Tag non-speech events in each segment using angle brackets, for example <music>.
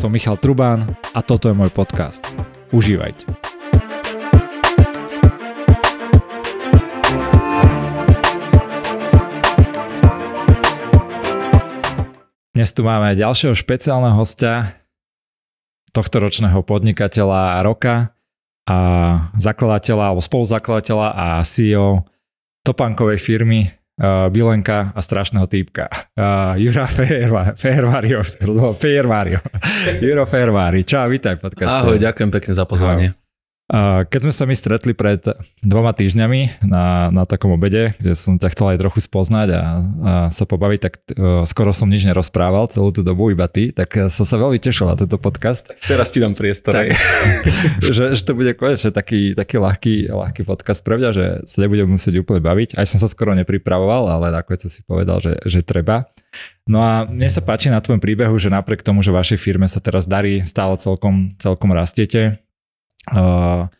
Som Michal Trubán a toto je môj podcast. Užívajte. Dnes tu máme ďalšieho špeciálneho hostia, tohto ročného podnikateľa roka a zakladateľa alebo spoluzakladateľa a CEO topankovej firmy uh, eh, Bilenka a strašného týpka. Uh, Jura Feherváriov, Feherváriov, <laughs> Juro Fehervári. Čau, vítaj v podcaste. Ahoj, ďakujem pekne za pozvanie. Ahoj. Keď sme sa my stretli pred dvoma týždňami na, na takom obede, kde som ťa chcel aj trochu spoznať a, a sa pobaviť, tak uh, skoro som nič nerozprával celú tú dobu, iba ty, tak e, som sa veľmi tešil na tento podcast. Tak teraz ti dám priestor. Tak, <laughs> že, že to bude konečne taký, taký ľahký, ľahký podcast pre mňa, že sa nebudem musieť úplne baviť. Aj som sa skoro nepripravoval, ale nakoniec som si povedal, že, že treba. No a mne sa páči na tvojom príbehu, že napriek tomu, že vašej firme sa teraz darí, stále celkom, celkom rastiete, uh,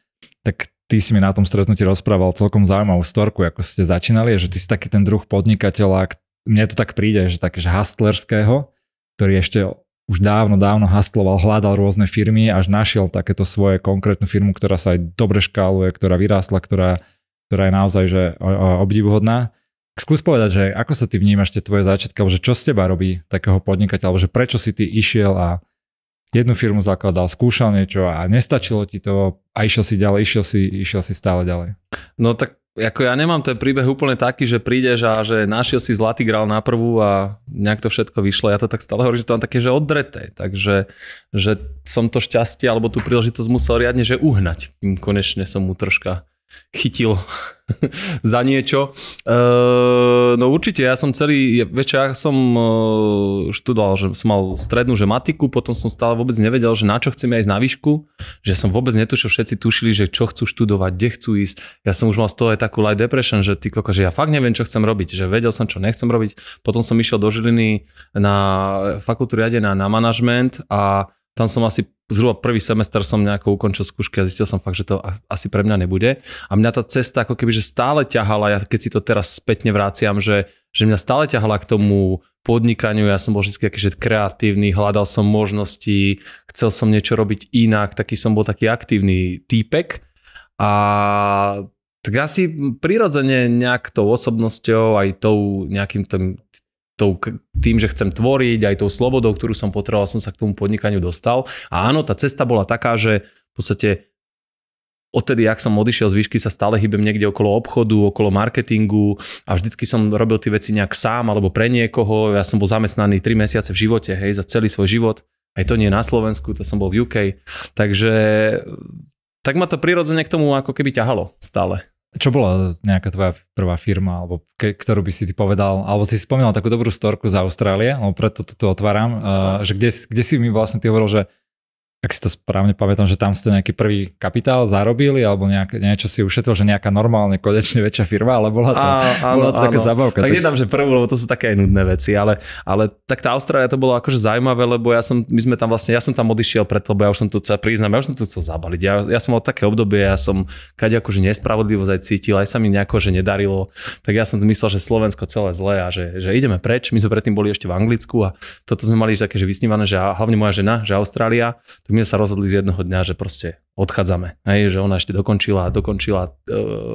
tak ty si mi na tom stretnutí rozprával celkom zaujímavú storku, ako ste začínali, že ty si taký ten druh podnikateľa, mne to tak príde, že také že hustlerského, ktorý ešte už dávno, dávno hastloval, hľadal rôzne firmy, až našiel takéto svoje konkrétnu firmu, ktorá sa aj dobre škáluje, ktorá vyrástla, ktorá, ktorá je naozaj že obdivuhodná. Skús povedať, že ako sa ty vnímaš tie tvoje začiatky, alebo že čo z teba robí takého podnikateľa, alebo že prečo si ty išiel a jednu firmu zakladal, skúšal niečo a nestačilo ti to a išiel si ďalej, išiel si, išiel si stále ďalej. No tak ako ja nemám ten príbeh úplne taký, že prídeš a že našiel si zlatý grál na prvú a nejak to všetko vyšlo. Ja to tak stále hovorím, že to mám také, že odreté. Takže že som to šťastie alebo tú príležitosť musel riadne, že uhnať, konečne som mu troška chytil <laughs> za niečo. E, no určite, ja som celý, večer ja som e, študoval, že som mal strednú, že matiku, potom som stále vôbec nevedel, že na čo chcem ísť na výšku, že som vôbec netušil, všetci tušili, že čo chcú študovať, kde chcú ísť. Ja som už mal z toho aj takú light depression, že ty koko, že ja fakt neviem, čo chcem robiť, že vedel som, čo nechcem robiť. Potom som išiel do Žiliny na fakultu riadenia na manažment a tam som asi zhruba prvý semester som nejako ukončil skúšky a zistil som fakt, že to asi pre mňa nebude. A mňa tá cesta ako keby, že stále ťahala, ja keď si to teraz spätne vráciam, že, že mňa stále ťahala k tomu podnikaniu, ja som bol vždy taký, že kreatívny, hľadal som možnosti, chcel som niečo robiť inak, taký som bol taký aktívny týpek. A tak asi prirodzene nejak tou osobnosťou, aj tou nejakým tým, tou, tým, že chcem tvoriť, aj tou slobodou, ktorú som potreboval, som sa k tomu podnikaniu dostal. A áno, tá cesta bola taká, že v podstate odtedy, ak som odišiel z výšky, sa stále hýbem niekde okolo obchodu, okolo marketingu a vždycky som robil tie veci nejak sám alebo pre niekoho. Ja som bol zamestnaný 3 mesiace v živote, hej, za celý svoj život. Aj to nie na Slovensku, to som bol v UK. Takže tak ma to prirodzene k tomu ako keby ťahalo stále. Čo bola nejaká tvoja prvá firma, alebo ke, ktorú by si ti povedal, alebo si spomínal takú dobrú storku z Austrálie, alebo preto to, tu otváram, uh, že kde, kde si mi vlastne ty hovoril, že ak si to správne pamätám, že tam ste nejaký prvý kapitál zarobili alebo nejak, niečo si ušetril, že nejaká normálne konečne väčšia firma, ale bola to, a, áno, bola to áno. taká zabavka. Tak nedám, že prvú, lebo to sú také aj nudné veci, ale, ale tak tá Austrália to bolo akože zaujímavé, lebo ja som, my sme tam vlastne, ja som tam odišiel preto, lebo ja už som tu chcel priznať, ja už som tu chcel zabaliť. Ja, ja som mal také obdobie, ja som kade akože nespravodlivosť aj cítil, aj sa mi nejako, že nedarilo, tak ja som myslel, že Slovensko celé zlé a že, že ideme preč, my sme predtým boli ešte v Anglicku a toto sme mali také, že vysnívané, že hlavne moja žena, že Austrália, my sme sa rozhodli z jednoho dňa, že proste odchádzame. Hej, že ona ešte dokončila, dokončila e,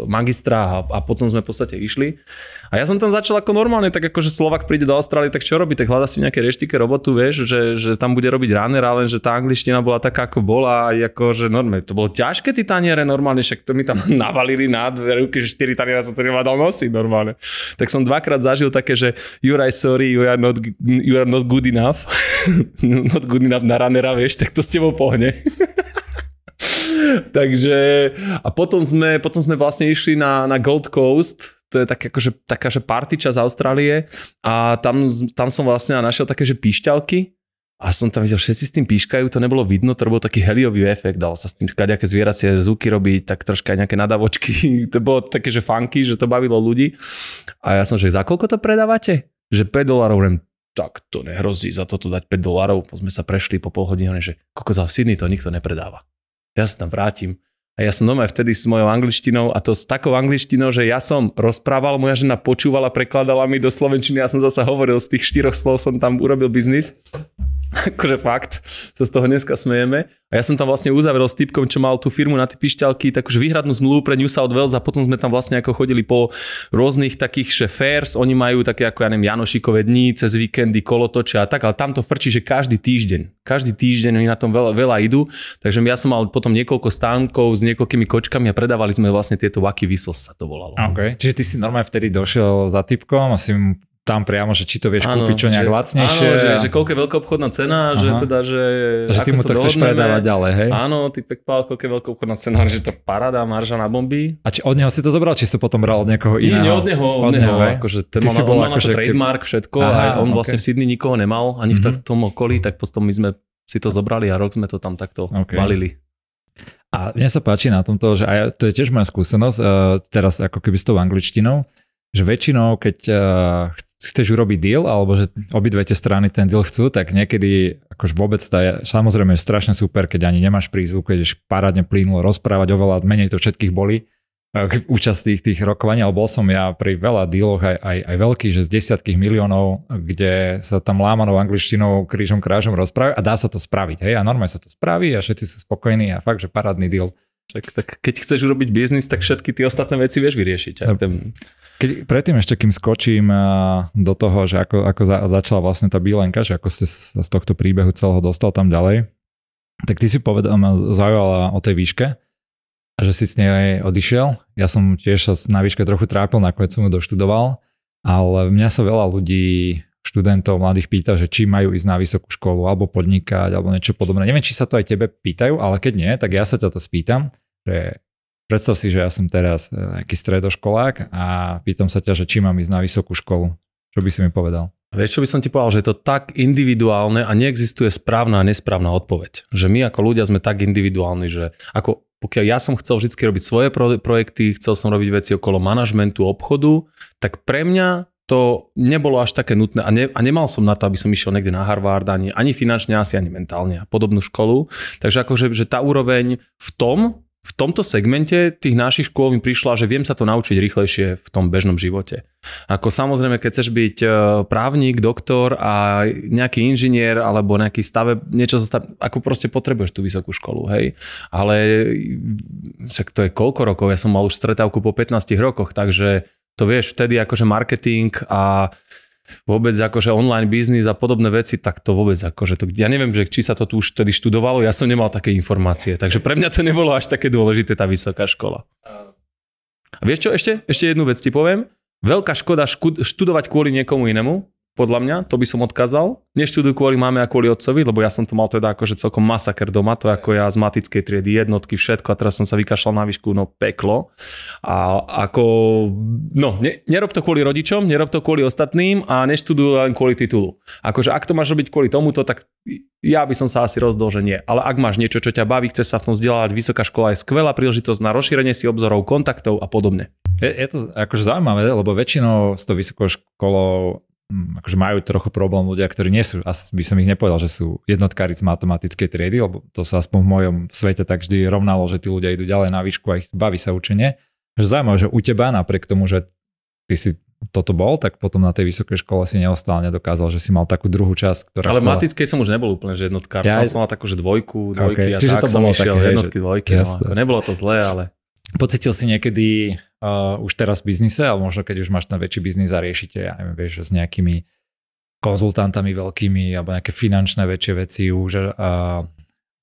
magistra a, a potom sme v podstate išli. A ja som tam začal ako normálne, tak akože Slovak príde do Austrálie, tak čo robí? Tak hľada si nejaké reštike robotu, vieš, že, že tam bude robiť ranera, len že tá angličtina bola taká, ako bola, ako, že normálne, to bolo ťažké tie taniere normálne, však to mi tam <laughs> navalili na dve ruky, že štyri taniera som to nemal nosiť normálne. Tak som dvakrát zažil také, že Juraj, sorry, you are not, you are not good enough. <laughs> not good enough na ranera, vieš, tak to s tebou pohne. <laughs> <laughs> Takže a potom sme, potom sme vlastne išli na, na Gold Coast, to je tak akože, taká, že party čas Austrálie a tam, tam som vlastne našiel také, že píšťalky a som tam videl, všetci s tým píškajú, to nebolo vidno, to bol taký heliový efekt, dal sa s tým nejaké zvieracie zvuky robiť, tak troška aj nejaké nadavočky, <laughs> to bolo také, že funky, že to bavilo ľudí. A ja som, že za koľko to predávate? Že 5 dolárov, tak to nehrozí, za toto dať 5 dolárov, sme sa prešli po pol hodine, že koľko za Sydney to nikto nepredáva ja sa tam vrátim. A ja som doma vtedy s mojou angličtinou a to s takou angličtinou, že ja som rozprával, moja žena počúvala, prekladala mi do slovenčiny, ja som zase hovoril, z tých štyroch slov som tam urobil biznis akože fakt, sa z toho dneska smejeme. A ja som tam vlastne uzavrel s typkom, čo mal tú firmu na tie pišťalky, takúže výhradnú zmluvu pre New South Wales a potom sme tam vlastne ako chodili po rôznych takých, že oni majú také ako, ja neviem, Janošikové dní, cez víkendy, kolotočia a tak, ale tam to frčí, že každý týždeň, každý týždeň oni na tom veľa, veľa idú, takže ja som mal potom niekoľko stánkov s niekoľkými kočkami a predávali sme vlastne tieto Wacky Whistles sa to volalo. Okay. Čiže ty si normálne vtedy došiel za typkom a si mu tam priamo, že či to vieš ano, kúpiť čo nejak že, lacnejšie. Áno, že, že koľko je veľkoobchodná cena, Aha. že teda, že... Že ty mu to chceš predávať ďalej, hej? Áno, ty pál, koľko je veľkoobchodná cena, že to parada, marža na bomby. A či od neho si to zobral, či si to potom bral od niekoho iného? Nie, nie od neho, od, od neho, neho akože ten ty mal, si bol on mal akože, trademark, všetko, Aha, aj on okay. vlastne v Sydney nikoho nemal, ani mm-hmm. v tom okolí, tak potom my sme si to zobrali a rok sme to tam takto okay. balili. A mne sa páči na tomto, že aj, to je tiež moja skúsenosť, uh, teraz ako keby s tou angličtinou, že väčšinou, keď uh, chceš urobiť deal, alebo že obidve tie strany ten deal chcú, tak niekedy akož vôbec tá, samozrejme je strašne super, keď ani nemáš prízvuk, keď ješ parádne plynulo rozprávať, oveľa menej to všetkých boli eh, <laughs> účastí tých rokovaní, ale bol som ja pri veľa dealoch aj, aj, aj veľkých, že z desiatkých miliónov, kde sa tam lámanou angličtinou krížom krážom rozpráva a dá sa to spraviť. Hej, a normálne sa to spraví a všetci sú spokojní a fakt, že parádny deal. Tak, tak keď chceš urobiť biznis, tak všetky tie ostatné veci vieš vyriešiť. A no. ten keď, predtým ešte, kým skočím do toho, že ako, ako za, začala vlastne tá bílenka, že ako si z tohto príbehu celého dostal tam ďalej, tak ty si povedal, ma zaujala o tej výške, a že si s nej odišiel. Ja som tiež sa na výške trochu trápil, nakoniec som ju doštudoval, ale mňa sa veľa ľudí, študentov, mladých pýta, že či majú ísť na vysokú školu alebo podnikať alebo niečo podobné. Neviem, či sa to aj tebe pýtajú, ale keď nie, tak ja sa ťa to spýtam, že Predstav si, že ja som teraz e, nejaký stredoškolák a pýtam sa ťa, že či mám ísť na vysokú školu. Čo by si mi povedal? Vieš, čo by som ti povedal, že je to tak individuálne a neexistuje správna a nesprávna odpoveď. Že my ako ľudia sme tak individuálni, že ako pokiaľ ja som chcel vždy robiť svoje projekty, chcel som robiť veci okolo manažmentu, obchodu, tak pre mňa to nebolo až také nutné a, ne, a nemal som na to, aby som išiel niekde na Harvard ani, ani finančne, asi ani mentálne a podobnú školu. Takže akože že tá úroveň v tom, v tomto segmente tých našich škôl mi prišla, že viem sa to naučiť rýchlejšie v tom bežnom živote. Ako samozrejme, keď chceš byť e, právnik, doktor a nejaký inžinier alebo nejaký stave, niečo zostav, ako proste potrebuješ tú vysokú školu, hej. Ale však to je koľko rokov, ja som mal už stretávku po 15 rokoch, takže to vieš vtedy akože marketing a uh, vôbec akože online biznis a podobné veci, tak to vôbec akože, to, ja neviem, že či sa to tu už tedy študovalo, ja som nemal také informácie, takže pre mňa to nebolo až také dôležité tá vysoká škola. A vieš čo, ešte, ešte jednu vec ti poviem. Veľká škoda škud, študovať kvôli niekomu inému, podľa mňa, to by som odkázal. Neštuduj kvôli máme a kvôli otcovi, lebo ja som to mal teda akože celkom masaker doma, to ako ja z matickej triedy, jednotky, všetko a teraz som sa vykašľal na výšku, no peklo. A ako, no, ne, nerob to kvôli rodičom, nerob to kvôli ostatným a neštuduj len kvôli titulu. Akože ak to máš robiť kvôli tomuto, tak ja by som sa asi rozdol, že nie. Ale ak máš niečo, čo ťa baví, chceš sa v tom vzdelávať, vysoká škola je skvelá príležitosť na rozšírenie si obzorov, kontaktov a podobne. Je, je to akože zaujímavé, lebo väčšinou s tou vysokou školou Mm, akože majú trochu problém ľudia, ktorí nie sú, asi by som ich nepovedal, že sú jednotkári z matematickej triedy, lebo to sa aspoň v mojom svete tak vždy rovnalo, že tí ľudia idú ďalej na výšku a ich baví sa učenie. Že zaujímavé, že u teba napriek tomu, že ty si toto bol, tak potom na tej vysokej škole si neostal, nedokázal, že si mal takú druhú časť, ktorá Ale v matickej som už nebol úplne že jednotkár, ja... tam som mal takú, že dvojku, dvojky okay. a Čiže tak to bolo som išiel také, jednotky, dvojky, jasne, no, jasne. nebolo to zlé, ale pocitil si niekedy uh, už teraz v biznise, alebo možno keď už máš ten väčší biznis a riešite, ja neviem, vieš, s nejakými konzultantami veľkými alebo nejaké finančné väčšie veci už uh,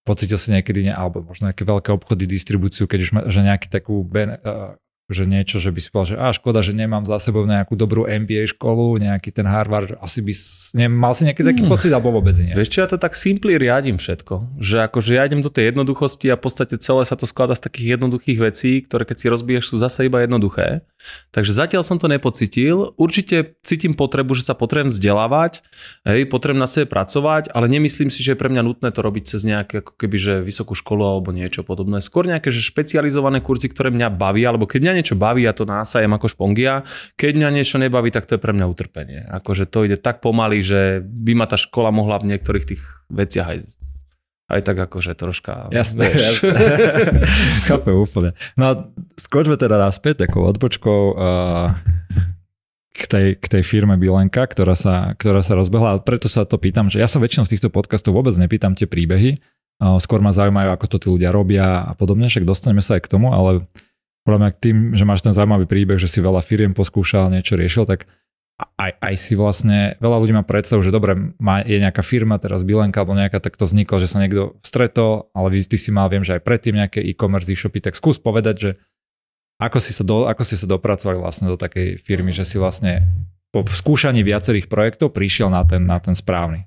pocitil si niekedy, ne, alebo možno nejaké veľké obchody, distribúciu, keď už máš nejakú takú ben, uh, že niečo, že by si povedal, že a škoda, že nemám za sebou nejakú dobrú MBA školu, nejaký ten Harvard, asi by neviem, mal si nejaký taký hmm. pocit, alebo vôbec nie. Vieš ja to tak simply riadím všetko, že akože ja idem do tej jednoduchosti a v podstate celé sa to skladá z takých jednoduchých vecí, ktoré keď si rozbiješ, sú zase iba jednoduché. Takže zatiaľ som to nepocitil. Určite cítim potrebu, že sa potrebujem vzdelávať, hej, potrebujem na sebe pracovať, ale nemyslím si, že je pre mňa nutné to robiť cez nejaké ako keby, že vysokú školu alebo niečo podobné. Skôr nejaké že špecializované kurzy, ktoré mňa bavia, alebo keď mňa niečo baví, ja to násajem ako špongia. Keď mňa niečo nebaví, tak to je pre mňa utrpenie. Akože to ide tak pomaly, že by ma tá škola mohla v niektorých tých veciach aj aj tak akože troška... Jasné, jasné. <laughs> Chápem úplne. No a skočme teda naspäť takou odbočkou uh, k, tej, k tej firme Bilenka, ktorá sa, ktorá sa rozbehla. A preto sa to pýtam, že ja sa väčšinou z týchto podcastov vôbec nepýtam tie príbehy. Uh, skôr ma zaujímajú, ako to tí ľudia robia a podobne, však dostaneme sa aj k tomu, ale podľa mňa tým, že máš ten zaujímavý príbeh, že si veľa firiem poskúšal, niečo riešil, tak aj, aj si vlastne, veľa ľudí má predstavu, že dobre, má, je nejaká firma, teraz Bilenka alebo nejaká, tak to vzniklo, že sa niekto stretol, ale vy, ty si mal, viem, že aj predtým nejaké e-commerce e-shopy, tak skús povedať, že ako si sa, do, ako si sa dopracovali vlastne do takej firmy, že si vlastne po skúšaní viacerých projektov prišiel na ten, na ten správny.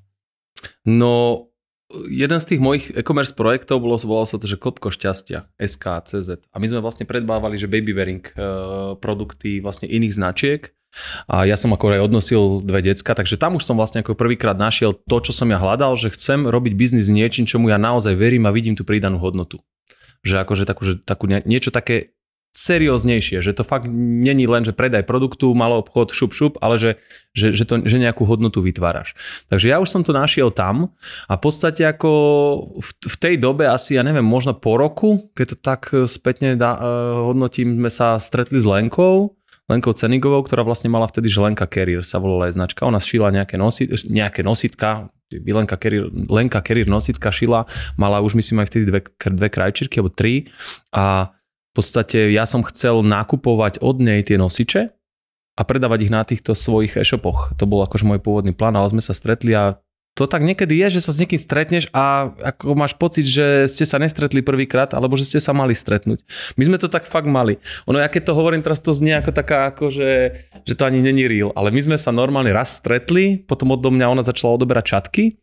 No, jeden z tých mojich e-commerce projektov bolo, volalo sa to, že klopko šťastia, SKCZ. A my sme vlastne predbávali, že babywearing e, produkty vlastne iných značiek. A ja som ako aj odnosil dve decka, takže tam už som vlastne ako prvýkrát našiel to, čo som ja hľadal, že chcem robiť biznis niečím, čomu ja naozaj verím a vidím tú pridanú hodnotu. Že akože takú, že takú nie, niečo také serióznejšie, že to fakt není len, že predaj produktu, malý obchod, šup, šup, ale že, že, že, to, že nejakú hodnotu vytváraš. Takže ja už som to našiel tam a v podstate ako v, v tej dobe asi, ja neviem, možno po roku, keď to tak spätne uh, hodnotím, sme sa stretli s Lenkou, Lenkou Cenigovou, ktorá vlastne mala vtedy, že Lenka Carrier sa volala aj značka. Ona šila nejaké, nosi, nejaké nositka, Lenka Carrier, Lenka Carrier nositka šila, mala už myslím aj vtedy dve, dve krajčírky alebo tri a podstate ja som chcel nakupovať od nej tie nosiče a predávať ich na týchto svojich e-shopoch. To bol akože môj pôvodný plán, ale sme sa stretli a to tak niekedy je, že sa s niekým stretneš a ako máš pocit, že ste sa nestretli prvýkrát, alebo že ste sa mali stretnúť. My sme to tak fakt mali. Ono, ja keď to hovorím, teraz to znie ako taká, ako že, že to ani není real, ale my sme sa normálne raz stretli, potom odo mňa ona začala odoberať čatky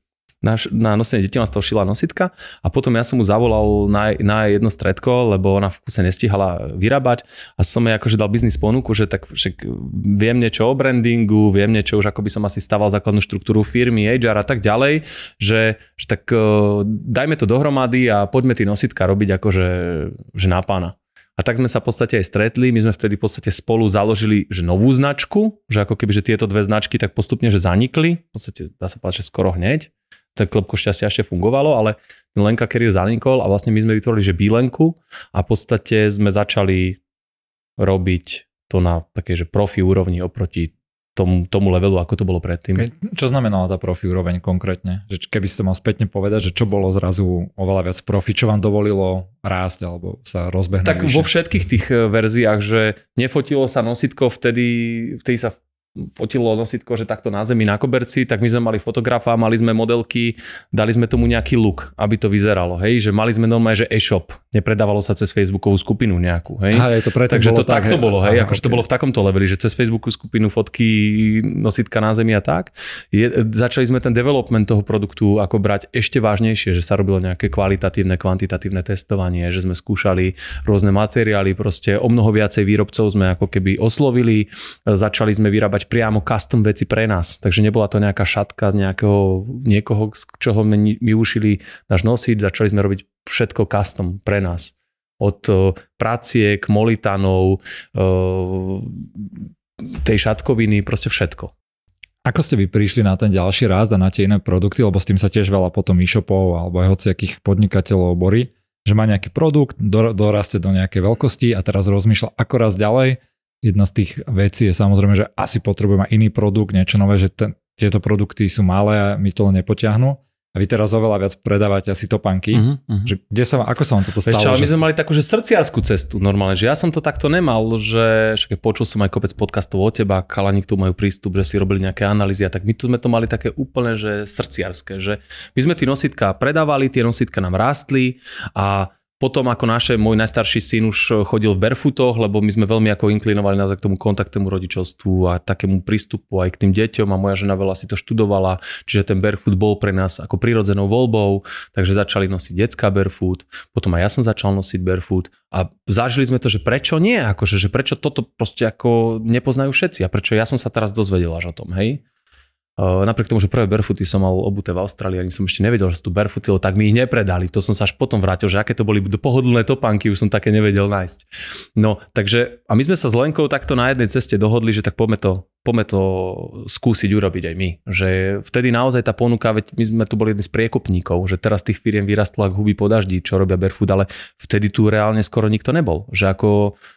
na, na nosenie detí ma z toho šila nositka a potom ja som mu zavolal na, na jedno stredko, lebo ona v kuse nestihala vyrábať a som jej akože dal biznis ponuku, že tak však viem niečo o brandingu, viem niečo už ako by som asi staval základnú štruktúru firmy, HR a tak ďalej, že, že tak uh, dajme to dohromady a poďme tie nositka robiť akože že na pána. A tak sme sa v podstate aj stretli, my sme vtedy v podstate spolu založili že novú značku, že ako keby že tieto dve značky tak postupne že zanikli, v podstate dá sa povedať, že skoro hneď. Ten klepko šťastia ešte fungovalo, ale Lenka Kerry zanikol a vlastne my sme vytvorili, že Bílenku a v podstate sme začali robiť to na takej, že profi úrovni oproti tomu, tomu levelu, ako to bolo predtým. Čo znamenala tá profi úroveň konkrétne? Že keby ste mal spätne povedať, že čo bolo zrazu oveľa viac profi, čo vám dovolilo rásť alebo sa rozbehnúť? Tak vyššie? vo všetkých tých eh, verziách, že nefotilo sa nositko vtedy, vtedy sa fotilo nositko, že takto na zemi na koberci, tak my sme mali fotografa, mali sme modelky, dali sme tomu nejaký look, aby to vyzeralo, hej, že mali sme normálne, že e-shop, nepredávalo sa cez Facebookovú skupinu nejakú, hej. Aha, to preto Takže to takto bolo, hej, akože okay. to bolo v takomto leveli, že cez Facebookovú skupinu fotky, nositka na zemi a tak. Je, začali sme ten development toho produktu ako brať ešte vážnejšie, že sa robilo nejaké kvalitatívne, kvantitatívne testovanie, že sme skúšali rôzne materiály, proste o mnoho viacej výrobcov sme ako keby oslovili, začali sme vyrábať dodávať priamo custom veci pre nás. Takže nebola to nejaká šatka z nejakého niekoho, z čoho my, my ušili náš nosič, začali sme robiť všetko custom pre nás. Od e, praciek, molitanov, e, tej šatkoviny, proste všetko. Ako ste vy prišli na ten ďalší raz a na tie iné produkty, lebo s tým sa tiež veľa potom e-shopov alebo aj hociakých podnikateľov borí, že má nejaký produkt, dorastie do nejakej veľkosti a teraz rozmýšľa ako raz ďalej, jedna z tých vecí je samozrejme, že asi potrebujeme iný produkt, niečo nové, že ten, tieto produkty sú malé a mi to len nepotiahnu. A vy teraz oveľa viac predávate asi topanky. Uh-huh, mhm, mhm. uh-huh. Že kde sa, ako sa vám toto stalo? Ešte, ale my sme ste... mali takú že srdciarskú cestu normálne, že ja som to takto nemal, že však počul som aj kopec podcastov o teba, kala k majú prístup, že si robili nejaké analýzy a tak my tu sme to mali také úplne, že srdciarské, že my sme tie nositka predávali, tie nositka nám rástli a potom ako naše, môj najstarší syn už eh, chodil v barefootoch, lebo my sme veľmi ako inklinovali nás k tomu kontaktnému rodičovstvu a takému prístupu aj k tým deťom a moja žena veľa si to študovala, čiže ten barefoot bol pre nás ako prirodzenou voľbou, takže začali nosiť detská barefoot, potom aj ja som začal nosiť barefoot a zažili sme to, že prečo nie, akože, že prečo toto proste ako nepoznajú všetci a prečo ja som sa teraz dozvedel až o tom, hej? Eh, napriek tomu, že prvé barefooty som mal obuté v Austrálii, ani som ešte nevedel, že sú tu barefooty, tak mi ich nepredali. To som sa až potom vrátil, že aké to boli pohodlné topánky, už som také nevedel nájsť. No, takže, a my sme sa s Lenkou takto na jednej ceste dohodli, že tak poďme to, poďme to skúsiť urobiť aj my. Že vtedy naozaj tá ponuka, veď my sme tu boli jedni z priekopníkov, že teraz tých firiem vyrastlo ako huby po daždi, čo robia barefoot, ale vtedy tu reálne skoro nikto nebol. Že ako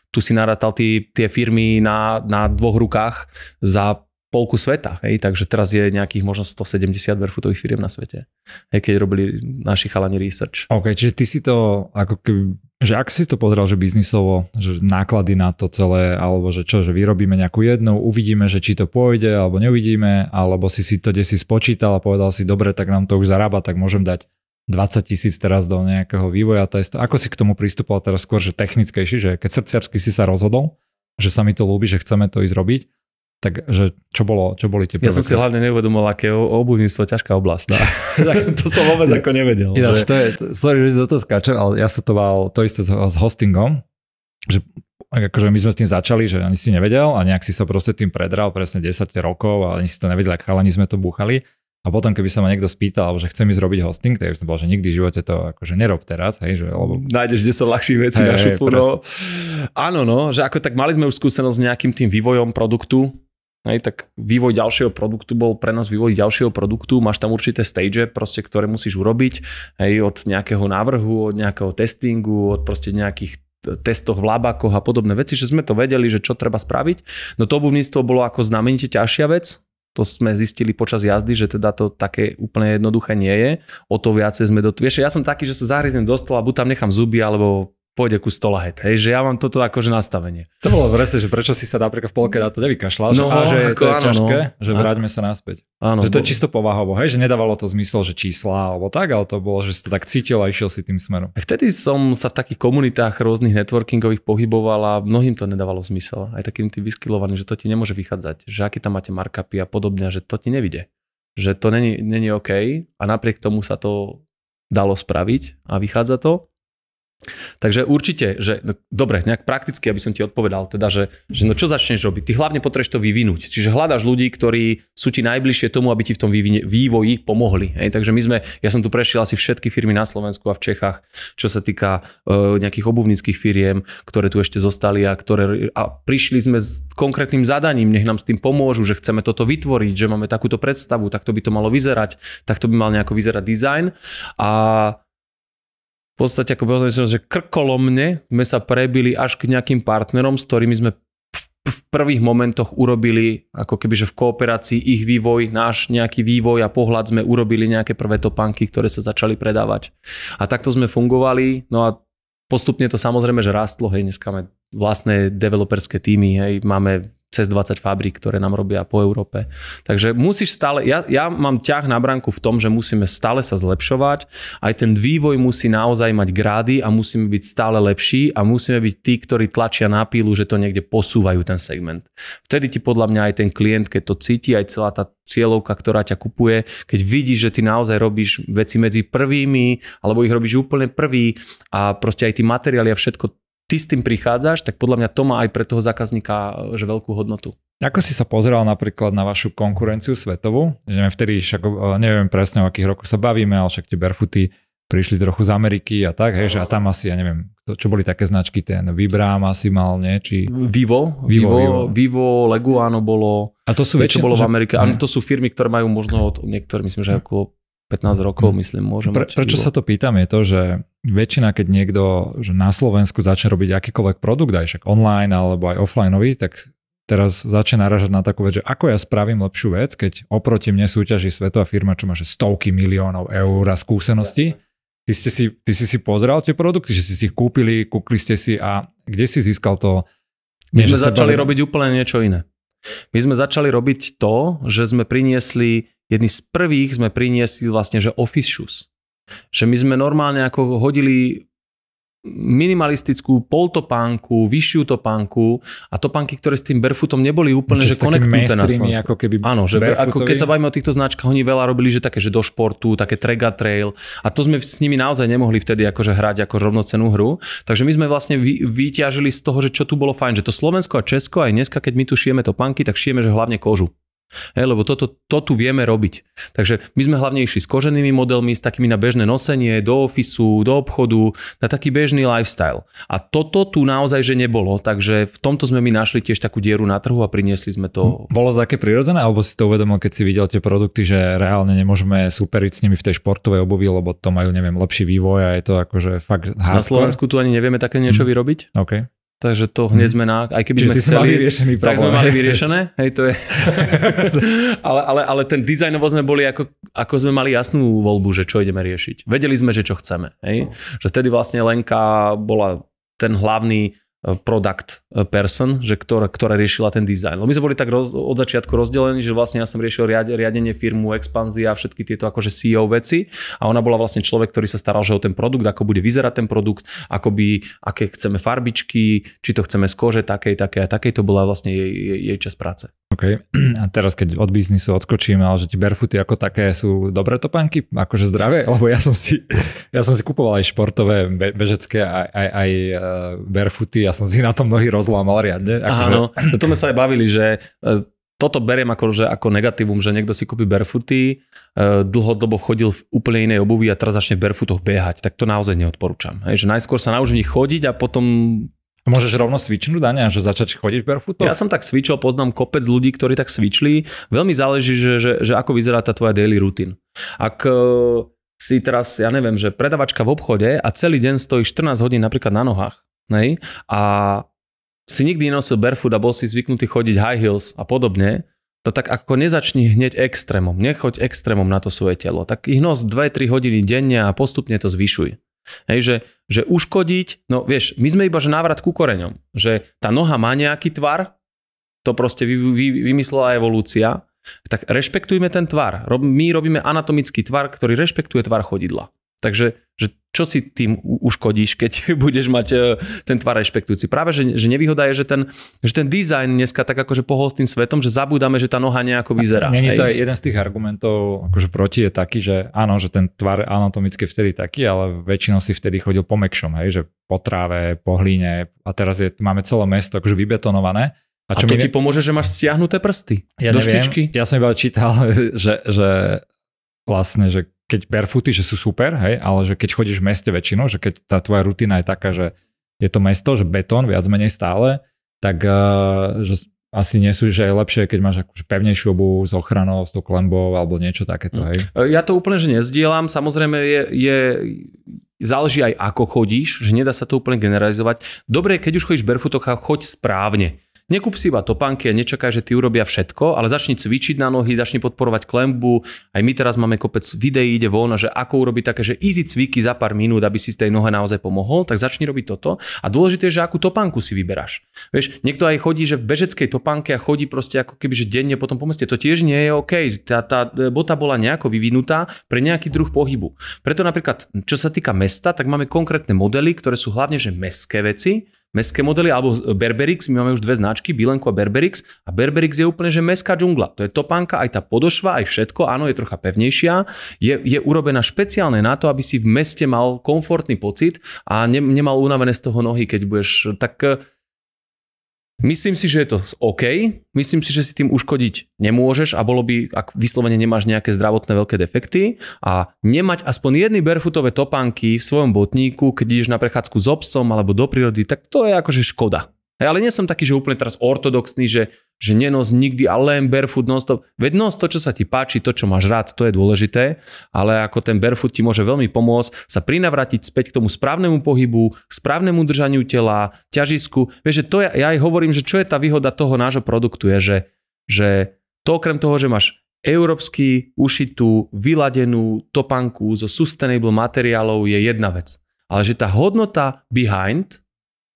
tu si narátal tie firmy na, na dvoch rukách za polku sveta. Hej? Takže teraz je nejakých možno 170 barefootových firiem na svete, hej? keď robili naši chalani research. OK, čiže ty si to ako keby že ak si to pozeral, že biznisovo, že náklady na to celé, alebo že čo, že vyrobíme nejakú jednu, uvidíme, že či to pôjde, alebo neuvidíme, alebo si si to kde si spočítal a povedal si, dobre, tak nám to už zarába, tak môžem dať 20 tisíc teraz do nejakého vývoja testu. Ako si k tomu pristupoval teraz skôr, že technickejší, že keď srdciarsky si sa rozhodol, že sa mi to ľúbi, že chceme to ísť robiť, Takže čo, bolo, čo boli tie prvé? Ja som si hlavne neuvedomil, aké obuvníctvo ťažká oblasť. No. <laughs> to som vôbec ako nevedel. Ja, že... to je, sorry, že do toho skáčem, ale ja som to mal to isté s hostingom, že akože my sme s tým začali, že ani si nevedel a nejak si sa proste tým predral presne 10 rokov a ani si to nevedel, ak ani sme to búchali. A potom, keby sa ma niekto spýtal, že chcem ísť robiť hosting, tak by som bol, že nikdy v živote to akože nerob teraz, hej, že, lebo... Nájdeš 10 ľahších vecí hej, na šupu, no. Áno, no, že ako tak mali sme už skúsenosť s nejakým tým vývojom produktu, Hej, tak vývoj ďalšieho produktu bol pre nás vývoj ďalšieho produktu, máš tam určité stage, proste, ktoré musíš urobiť, hej, od nejakého návrhu, od nejakého testingu, od proste nejakých testoch v labakoch a podobné veci, že sme to vedeli, že čo treba spraviť. No to obuvníctvo bolo ako znamenite ťažšia vec, to sme zistili počas jazdy, že teda to také úplne jednoduché nie je. O to viacej sme do... Vieš, ja som taký, že sa zahryznem do stola, buď tam nechám zuby, alebo pôjde ku stolahet. Hej, že ja mám toto akože nastavenie. To bolo presne, že prečo si sa napríklad v polke na to nevykašľal, no, a že ako, to je áno, ťažké, no. že vráťme sa naspäť. Áno, že to je čisto povahovo, hej, že nedávalo to zmysel, že čísla alebo tak, ale to bolo, že si to tak cítil a išiel si tým smerom. Vtedy som sa v takých komunitách rôznych networkingových pohyboval a mnohým to nedávalo zmysel. Aj takým tým vyskylovaným, že to ti nemôže vychádzať, že aký tam máte markupy a podobne, že to ti nevidie. Že to není, není OK a napriek tomu sa to dalo spraviť a vychádza to. Takže určite, že no, dobre, nejak prakticky, aby som ti odpovedal, teda, že, že no čo začneš robiť? Ty hlavne potrebuješ to vyvinúť. Čiže hľadaš ľudí, ktorí sú ti najbližšie tomu, aby ti v tom vývine, vývoji pomohli. Hej? Takže my sme, ja som tu prešiel asi všetky firmy na Slovensku a v Čechách, čo sa týka uh, nejakých obuvníckých firiem, ktoré tu ešte zostali a, ktoré, a prišli sme s konkrétnym zadaním, nech nám s tým pomôžu, že chceme toto vytvoriť, že máme takúto predstavu, tak to by to malo vyzerať, tak to by mal nejako vyzerať dizajn. A v podstate, ako povedal že krkolomne sme sa prebili až k nejakým partnerom, s ktorými sme v prvých momentoch urobili ako keby, že v kooperácii ich vývoj, náš nejaký vývoj a pohľad sme urobili nejaké prvé topánky, ktoré sa začali predávať. A takto sme fungovali, no a postupne to samozrejme, že rastlo, hej, dneska máme vlastné developerské týmy, hej, máme cez 20 fabrík, ktoré nám robia po Európe. Takže musíš stále, ja, ja mám ťah na branku v tom, že musíme stále sa zlepšovať, aj ten vývoj musí naozaj mať grády a musíme byť stále lepší a musíme byť tí, ktorí tlačia na pílu, že to niekde posúvajú ten segment. Vtedy ti podľa mňa aj ten klient, keď to cíti, aj celá tá cieľovka, ktorá ťa kupuje, keď vidíš, že ty naozaj robíš veci medzi prvými, alebo ich robíš úplne prvý a proste aj tí materiály a všetko ty s tým prichádzaš, tak podľa mňa to má aj pre toho zákazníka že veľkú hodnotu. Ako si sa pozeral napríklad na vašu konkurenciu svetovú? Že neviem, vtedy však, neviem presne o akých rokoch sa bavíme, ale však tie barefooty prišli trochu z Ameriky a tak, hej, že a tam asi, ja neviem, čo boli také značky, ten Vibram asi mal, nie? Či... Vivo, Vivo, Vivo, Vivo, Vivo Leguano bolo. A to sú väčšie, bolo že... v Amerike. Áno, to sú firmy, ktoré majú možno od niektorých, myslím, že okolo 15 mm. rokov, mm. myslím, môžem. Pre, prečo Vivo. sa to pýtam, je to, že väčšina, keď niekto že na Slovensku začne robiť akýkoľvek produkt, aj však online alebo aj offlineový, tak teraz začne naražať na takú vec, že ako ja spravím lepšiu vec, keď oproti mne súťaží svetová firma, čo má že stovky miliónov eur a skúseností. Ty, ste si, ty si si pozeral tie produkty, že si si ich kúpili, kúkli ste si a kde si získal to? My sme začali bali... robiť úplne niečo iné. My sme začali robiť to, že sme priniesli, jedný z prvých sme priniesli vlastne, že office shoes. Že my sme normálne ako hodili minimalistickú poltopánku, vyššiu topánku a topánky, ktoré s tým barefootom neboli úplne, že konektnuté na Slovensku. ako keby Áno, že ako keď sa bavíme o týchto značkách, oni veľa robili, že také, že do športu, také trega trail a to sme s nimi naozaj nemohli vtedy akože hrať ako rovnocenú hru. Takže my sme vlastne vy, vyťažili z toho, že čo tu bolo fajn, že to Slovensko a Česko aj dneska, keď my tu šijeme topánky, tak šijeme, že hlavne kožu. E, lebo toto, to tu vieme robiť. Takže my sme hlavne išli s koženými modelmi, s takými na bežné nosenie, do ofisu, do obchodu, na taký bežný lifestyle. A toto tu naozaj, že nebolo, takže v tomto sme my našli tiež takú dieru na trhu a priniesli sme to. Bolo to také prirodzené, alebo si to uvedomil, keď si videl tie produkty, že reálne nemôžeme superiť s nimi v tej športovej obuvi, lebo to majú, neviem, lepší vývoj a je to akože fakt hardcore. Na Slovensku tu ani nevieme také niečo vyrobiť. Okay. Takže to hneď mhm. sme na, aj keby Čiže sme chceli, mali tak sme mali <laughs> vyriešené, hej, to je. <laughs> ale, ale, ale ten dizajnovo sme boli, ako, ako sme mali jasnú voľbu, že čo ideme riešiť. Vedeli sme, že čo chceme, hej. No. Že vtedy vlastne Lenka bola ten hlavný product person, že ktorá, ktorá riešila ten dizajn. Lebo my sme boli tak roz, od začiatku rozdelení, že vlastne ja som riešil riad, riadenie firmu, expanzia a všetky tieto akože CEO veci a ona bola vlastne človek, ktorý sa staral že o ten produkt, ako bude vyzerať ten produkt, ako by, aké chceme farbičky, či to chceme z kože takej, takej a takej, to bola vlastne jej, jej, jej čas práce. OK. <clears throat> A teraz keď od biznisu odskočím, ale že ti barefooty ako také sú dobré topánky, akože zdravé, <laughs> lebo ja som si, ja som si kupoval aj športové, bežecké, aj, aj, aj e, barefooty a som si na to nohy rozlámal riadne. Akože- Áno, že... No to sme sa aj bavili, že e, toto beriem ako, že ako negatívum, že niekto si kúpi barefooty, e, dlhodobo chodil v úplne inej obuvi a teraz začne v barefootoch behať, tak to naozaj neodporúčam. Hej, že najskôr sa naučí chodiť a potom môžeš rovno svičnúť, Dania, že začať chodiť barefootoch? Ja som tak svičil, poznám kopec ľudí, ktorí tak svičli. Veľmi záleží, že, že, že ako vyzerá tá tvoja daily routine. Ak e, si teraz, ja neviem, že predavačka v obchode a celý deň stojí 14 hodín napríklad na nohách, Hej? A si nikdy nosil barefoot a bol si zvyknutý chodiť high heels a podobne, to tak ako nezačni hneď extrémom, nechoď extrémom na to svoje telo. Tak ich nos 2-3 hodiny denne a postupne to zvyšuj. Hej, že, že uškodiť, no vieš, my sme iba že návrat ku koreňom, že tá noha má nejaký tvar, to proste vy, vy, vymyslela evolúcia, tak rešpektujme ten tvar. My robíme anatomický tvar, ktorý rešpektuje tvar chodidla. Takže čo si tým uškodíš, keď <laughs> budeš mať e, ten tvar rešpektujúci. Práve, že, že nevýhoda je, že ten, že ten dizajn dneska tak akože pohol s tým svetom, že zabúdame, že tá noha nejako vyzerá. Není to aj jeden z tých argumentov akože proti je taký, že áno, že ten tvar anatomicky vtedy taký, ale väčšinou si vtedy chodil po mekšom, hej, že po tráve, po hlíne a teraz je, máme celé mesto akože vybetonované. A, čo a to mi... ti pomôže, že máš stiahnuté prsty ja do neviem. špičky? Ja som iba čítal, <laughs> že, že vlastne, že keď barefooty, že sú super, hej, ale že keď chodíš v meste väčšinou, že keď tá tvoja rutina je taká, že je to mesto, že betón viac menej stále, tak uh, že asi nie sú, že je lepšie, keď máš akú, akože pevnejšiu obu s ochranou, s tou klembou alebo niečo takéto. Mm. Hej. Eh, ja to úplne, že nezdielam. Samozrejme je, je, záleží aj ako chodíš, že nedá sa to úplne generalizovať. Dobre, keď už chodíš a choď správne. Nekúp si iba topánky a nečakaj, že ti urobia všetko, ale začni cvičiť na nohy, začni podporovať klembu. Aj my teraz máme kopec videí, ide von, že ako urobiť také, že easy cviky za pár minút, aby si z tej nohe naozaj pomohol, tak začni robiť toto. A dôležité je, že akú topánku si vyberáš. Vieš, niekto aj chodí, že v bežeckej topánke a chodí proste ako keby, že denne potom po meste. To tiež nie je OK. Tá, tá e, bota bola nejako vyvinutá pre nejaký druh pohybu. Preto napríklad, čo sa týka mesta, tak máme konkrétne modely, ktoré sú hlavne že mestské veci, meské modely, alebo Berberix, my máme už dve značky, Bilenko a Berberix a Berberix je úplne, že meská džungla. To je topánka, aj tá podošva, aj všetko, áno, je trocha pevnejšia, je, je urobená špeciálne na to, aby si v meste mal komfortný pocit a ne, nemal unavené z toho nohy, keď budeš tak Myslím si, že je to OK. Myslím si, že si tým uškodiť nemôžeš a bolo by, ak vyslovene nemáš nejaké zdravotné veľké defekty a nemať aspoň jedny barefootové topánky v svojom botníku, keď ideš na prechádzku s obsom alebo do prírody, tak to je akože škoda. Hej, ale nie som taký, že úplne teraz ortodoxný, že, že nenos nikdy a len barefoot nonstop. Veď nos to, čo sa ti páči, to, čo máš rád, to je dôležité, ale ako ten barefoot ti môže veľmi pomôcť sa prinavrátiť späť k tomu správnemu pohybu, k správnemu držaniu tela, ťažisku. Vieš, že to ja, ja aj hovorím, že čo je tá výhoda toho nášho produktu, je, že, že to okrem toho, že máš európsky ušitú, vyladenú topanku zo sustainable materiálov je jedna vec. Ale že tá hodnota behind,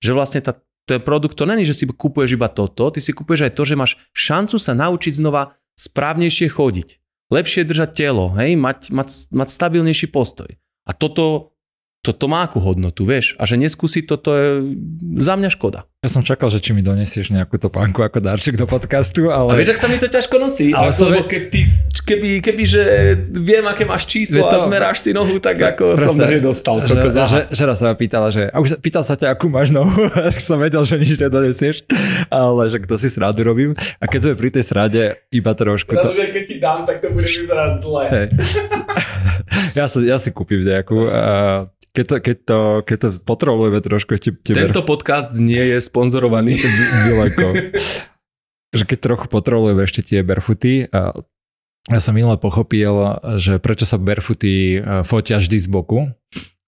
že vlastne tá ten produkt to není, že si kupuješ iba toto, ty si kupuješ aj to, že máš šancu sa naučiť znova správnejšie chodiť, lepšie držať telo, hej, mať, mať, mať stabilnejší postoj. A toto, toto má akú hodnotu, vieš, a že neskúsiť toto je za mňa škoda. Ja som čakal, že či mi donesieš nejakú to pánku ako darček do podcastu, ale... A vieš, ak sa mi to ťažko nosí, ale ako, lebo keď ty, keby, keby, že viem, aké máš číslo to... a zmeráš si nohu, tak ako Proste, som nedostal. Že, že, že, že raz sa ma pýtala, že... A už pýtal sa ťa, akú máš nohu, <laughs> tak som vedel, že nič nedonesieš, ale že to si srádu robím. A keď sme pri tej srade, iba trošku... To... Že keď ti dám, tak to bude vyzerať zle. Hey. <laughs> ja, si, ja si kúpim nejakú... Uh keď to, keď to, keď to potrolujeme trošku ešte... Tento podcast nie je sponzorovaný. <laughs> že keď trochu potrolujem ešte tie barefooty, a ja som minule pochopil, že prečo sa barefooty e, fotia vždy z boku,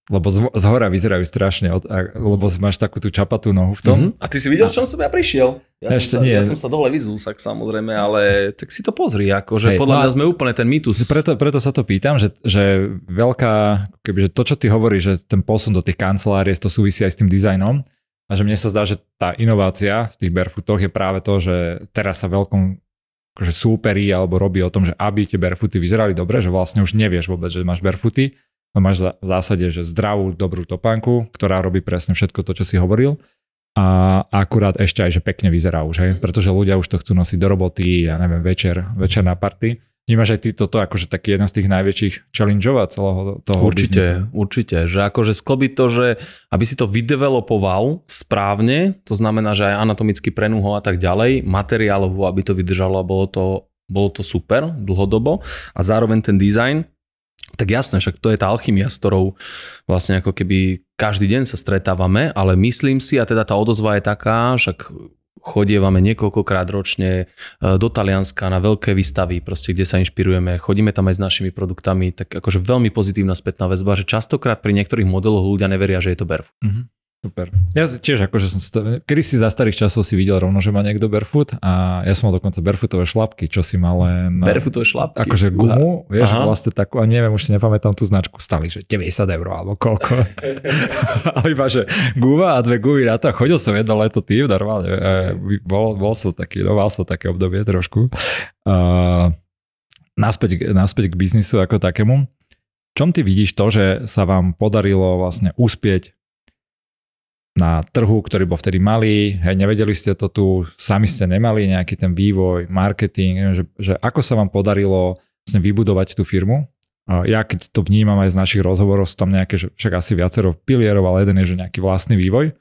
lebo z, z hora vyzerajú strašne, od, a, lebo máš takú tú čapatú nohu v tom. Mm-hmm. A ty si videl, čo čom som ja prišiel? Ja, ešte som sa, nie. ja som sa dole vyzúsak samozrejme, ale tak si to pozri, akože Hej, podľa no, mňa sme úplne ten mýtus. Preto, preto sa to pýtam, že, že veľká, kebyže to, čo ty hovoríš, že ten posun do tých kancelárie, to súvisí aj s tým dizajnom, a že mne sa zdá, že tá inovácia v tých barefootoch je práve to, že teraz sa veľkom akože súperí alebo robí o tom, že aby tie barefooty vyzerali dobre, že vlastne už nevieš vôbec, že máš barefooty, ale no máš v zásade, že zdravú, dobrú topánku, ktorá robí presne všetko to, čo si hovoril a akurát ešte aj, že pekne vyzerá už, hej? Mhm. pretože ľudia už to chcú nosiť do roboty, ja neviem, večer, večer na party Vnímaš aj ty toto akože taký jeden z tých najväčších challengeov celého toho Určite, biznesu? určite. Že akože sklobiť to, že aby si to vydevelopoval správne, to znamená, že aj anatomicky prenúho a tak ďalej, materiálovo, aby to vydržalo a bolo to, bolo to super dlhodobo a zároveň ten design, tak jasné, však to je tá alchymia, s ktorou vlastne ako keby každý deň sa stretávame, ale myslím si, a teda tá odozva je taká, však chodievame niekoľkokrát ročne e, do Talianska na veľké výstavy, proste, kde sa inšpirujeme, chodíme tam aj s našimi produktami, tak akože veľmi pozitívna spätná väzba, že častokrát pri niektorých modeloch ľudia neveria, že je to barefoot. Mm-hmm. Super. Ja tiež akože som... to... Kedy si za starých časov si videl rovno, že má niekto barefoot a ja som mal dokonca barefootové šlapky, čo si mal len... Barefootové šlapky? Akože gumu, Aha. vieš, Aha. vlastne takú, a neviem, už si nepamätám tú značku, stali, že 90 eur alebo koľko. <laughs> ale iba, že guma a dve gumy na to a chodil som jedno leto tým, normálne. E, e, bol, bol som taký, no mal som také obdobie trošku. Uh, naspäť, naspäť k biznisu ako takému. Čom ty vidíš to, že sa vám podarilo vlastne uspieť na trhu, ktorý bol vtedy malý, hej, nevedeli ste to tu, sami ste nemali nejaký ten vývoj, marketing, že, že ako sa vám podarilo vlastne vybudovať tú firmu. Ja keď to vnímam aj z našich rozhovorov, sú tam nejaké, že však asi viacero pilierov, ale jeden je, že nejaký vlastný vývoj,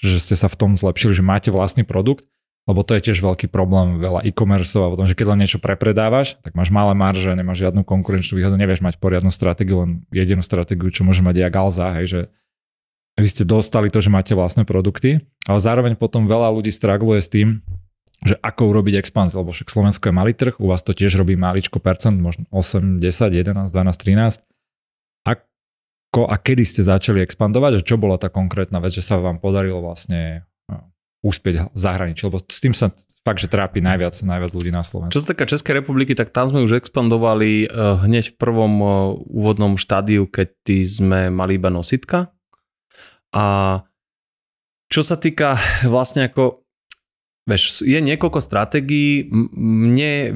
že, ste sa v tom zlepšili, že máte vlastný produkt, lebo to je tiež veľký problém veľa e-commerce a potom, že keď len niečo prepredávaš, tak máš malé marže, nemáš žiadnu konkurenčnú výhodu, nevieš mať poriadnu stratégiu, len jedinú stratégiu, čo môže mať ja Galza, hej, že vy ste dostali to, že máte vlastné produkty, ale zároveň potom veľa ľudí stragluje s tým, že ako urobiť expanziu, lebo však Slovensko je malý trh, u vás to tiež robí maličko percent, možno 8, 10, 11, 12, 13. Ako a kedy ste začali expandovať a čo bola tá konkrétna vec, že sa vám podarilo vlastne no, úspieť v zahraničí, lebo s tým sa fakt, že trápi najviac, najviac ľudí na Slovensku. Čo sa týka Českej republiky, tak tam sme už expandovali eh, hneď v prvom eh, úvodnom štádiu, keď sme mali iba nositka, a čo sa týka vlastne ako Veš, je niekoľko stratégií, mne,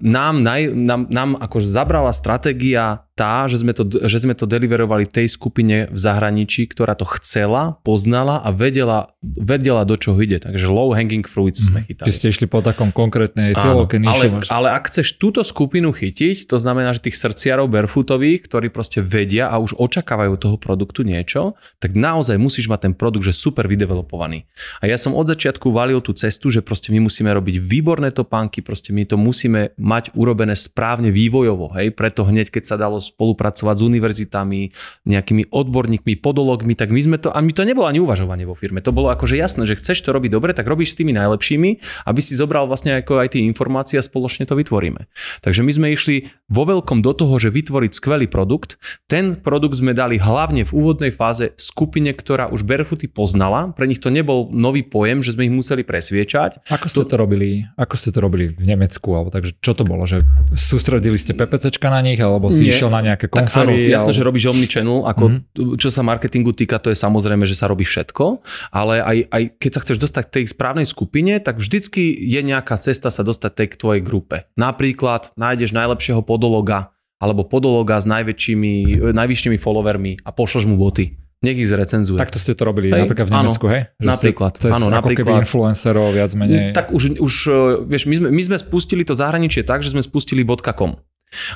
nám, naj, nám, nám akože zabrala stratégia tá, že sme, to, že sme to deliverovali tej skupine v zahraničí, ktorá to chcela, poznala a vedela, vedela do čoho ide. Takže low hanging fruits mm. sme chytali. Či ste išli po takom konkrétnej cieľovke ale, máš. ale ak chceš túto skupinu chytiť, to znamená, že tých srdciarov barefootových, ktorí proste vedia a už očakávajú toho produktu niečo, tak naozaj musíš mať ten produkt, že super vydevelopovaný. A ja som od začiatku valil tú cestu, že proste my musíme robiť výborné topánky, proste my to musíme mať urobené správne vývojovo, hej, preto hneď keď sa dalo spolupracovať s univerzitami, nejakými odborníkmi, podologmi, tak my sme to, a my to nebolo ani uvažovanie vo firme. To bolo akože jasné, že chceš to robiť dobre, tak robíš s tými najlepšími, aby si zobral vlastne ako aj tie informácie a spoločne to vytvoríme. Takže my sme išli vo veľkom do toho, že vytvoriť skvelý produkt. Ten produkt sme dali hlavne v úvodnej fáze skupine, ktorá už barefooty poznala. Pre nich to nebol nový pojem, že sme ich museli presviečať. Ako ste to, to robili? Ako ste to robili v Nemecku? Alebo tak, čo to bolo? Že sústredili ste PPCčka na nich, alebo si Nie. išiel na na nejaké konfery. Tak áno, jasné, ale... že robíš omnichannel, ako mm-hmm. čo sa marketingu týka, to je samozrejme, že sa robí všetko, ale aj, aj keď sa chceš dostať k tej správnej skupine, tak vždycky je nejaká cesta sa dostať tej k tvojej grupe. Napríklad nájdeš najlepšieho podologa alebo podologa s najväčšími, najvyššími followermi a pošleš mu boty. Nech ich zrecenzuje. Takto ste to robili hej, napríklad v Nemecku, áno, hej? Že napríklad. Ste, cez áno, ako napríklad. keby influencerov viac menej. Tak už, už eh, vieš, my sme, my sme spustili to zahraničie tak, že sme spustili .com.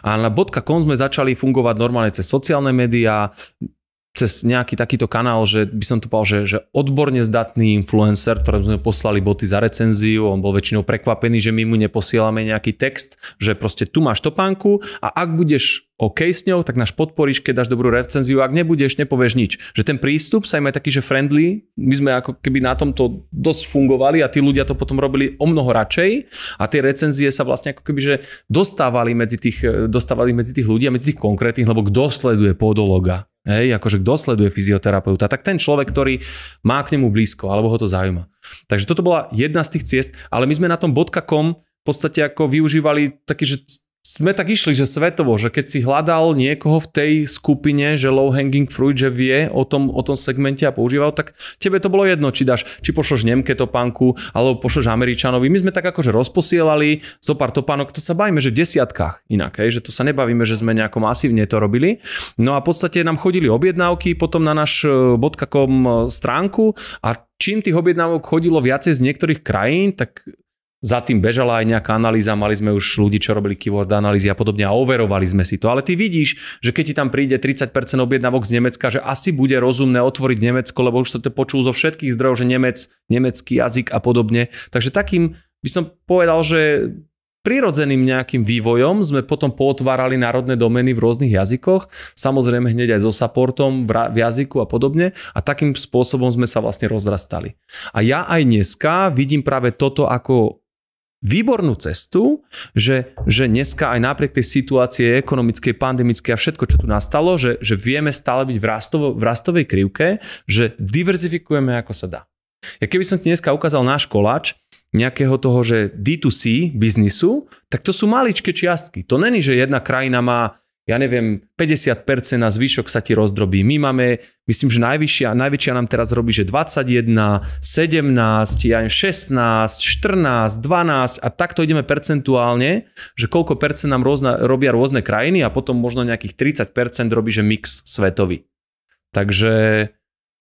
A na bodka.com sme začali fungovať normálne cez sociálne médiá, cez nejaký takýto kanál, že by som to povedal, že, že odborne zdatný influencer, ktorému sme poslali boty za recenziu, on bol väčšinou prekvapený, že my mu neposielame nejaký text, že proste tu máš topánku a ak budeš OK s ňou, tak náš podporíš, keď dáš dobrú recenziu, ak nebudeš, nepovieš nič. Že ten prístup sa im aj taký, že friendly, my sme ako keby na tomto dosť fungovali a tí ľudia to potom robili o mnoho radšej a tie recenzie sa vlastne ako keby, že dostávali medzi tých, dostávali medzi tých ľudí a medzi tých konkrétnych, lebo kto sleduje podologa, hej, akože kto sleduje fyzioterapeuta, tak ten človek, ktorý má k nemu blízko alebo ho to zaujíma. Takže toto bola jedna z tých ciest, ale my sme na tom bodka.com v podstate ako využívali taký, že sme tak išli, že svetovo, že keď si hľadal niekoho v tej skupine, že low hanging fruit, že vie o tom, o tom segmente a používal, tak tebe to bolo jedno, či dáš, či pošleš Nemke topánku, alebo pošleš Američanovi. My sme tak akože rozposielali zo pár topánok, to sa bavíme, že v desiatkách inak, hej, že to sa nebavíme, že sme nejako masívne to robili. No a v podstate nám chodili objednávky potom na náš e, .com e, stránku a čím tých objednávok chodilo viacej z niektorých krajín, tak za tým bežala aj nejaká analýza, mali sme už ľudí, čo robili keyword analýzy a podobne a overovali sme si to. Ale ty vidíš, že keď ti tam príde 30% objednávok z Nemecka, že asi bude rozumné otvoriť Nemecko, lebo už sa to počul zo všetkých zdrojov, že Nemec, nemecký jazyk a podobne. Takže takým by som povedal, že prirodzeným nejakým vývojom sme potom potvárali národné domény v rôznych jazykoch, samozrejme hneď aj so supportom v, jazyku a podobne a takým spôsobom sme sa vlastne rozrastali. A ja aj dneska vidím práve toto ako výbornú cestu, že, že dneska aj napriek tej situácie ekonomickej, pandemickej a všetko, čo tu nastalo, že, že vieme stále byť v, rastovo, v rastovej krivke, že diverzifikujeme ako sa dá. Ja keby som ti dneska ukázal náš kolač nejakého toho, že D2C biznisu, tak to sú maličké čiastky. To není, že jedna krajina má ja neviem, 50% na zvyšok sa ti rozdrobí. My máme, myslím, že najvyššia, najväčšia nám teraz robí, že 21, 17, ja neviem, 16, 14, 12 a takto ideme percentuálne, že koľko percent nám rôzna, robia rôzne krajiny a potom možno nejakých 30% robí, že mix svetový. Takže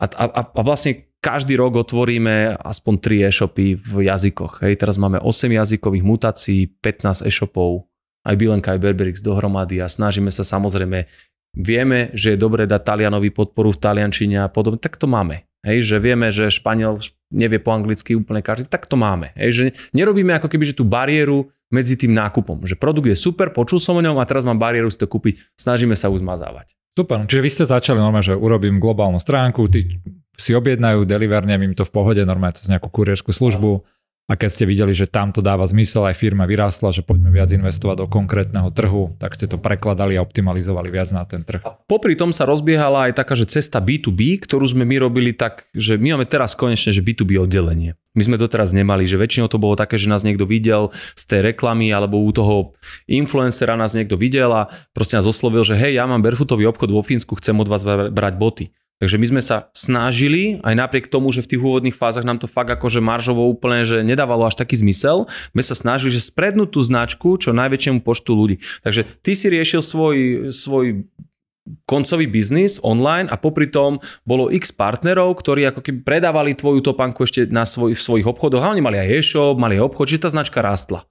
a, a, a vlastne každý rok otvoríme aspoň 3 e-shopy v jazykoch. Hej, teraz máme 8 jazykových mutácií, 15 e-shopov aj Bilenka, aj Berberix dohromady a snažíme sa samozrejme, vieme, že je dobré dať Talianovi podporu v Taliančine a podobne, tak to máme. Hej, že vieme, že Španiel nevie po anglicky úplne každý, tak to máme. Hej, že nerobíme ako keby že tú bariéru medzi tým nákupom. Že produkt je super, počul som o ňom a teraz mám bariéru si to kúpiť, snažíme sa uzmazávať. Super, čiže vy ste začali normálne, že urobím globálnu stránku, ty si objednajú, deliverne, im to v pohode normálne cez nejakú kuriersku službu. Aha a keď ste videli, že tam to dáva zmysel, aj firma vyrástla, že poďme viac investovať do konkrétneho trhu, tak ste to prekladali a optimalizovali viac na ten trh. popri tom sa rozbiehala aj taká, že cesta B2B, ktorú sme my robili tak, že my máme teraz konečne, že B2B oddelenie. My sme doteraz nemali, že väčšinou to bolo také, že nás niekto videl z tej reklamy alebo u toho influencera nás niekto videl a proste nás oslovil, že hej, ja mám barefootový obchod vo Fínsku, chcem od vás brať boty. Takže my sme sa snažili, aj napriek tomu, že v tých úvodných fázach nám to fakt akože maržovo úplne, že nedávalo až taký zmysel, my sa snažili, že sprednú tú značku čo najväčšiemu počtu ľudí. Takže ty si riešil svoj, svoj koncový biznis online a popri tom bolo x partnerov, ktorí ako keby predávali tvoju topánku ešte na svoj, v svojich obchodoch a oni mali aj e-shop, mali aj obchod, že tá značka rástla.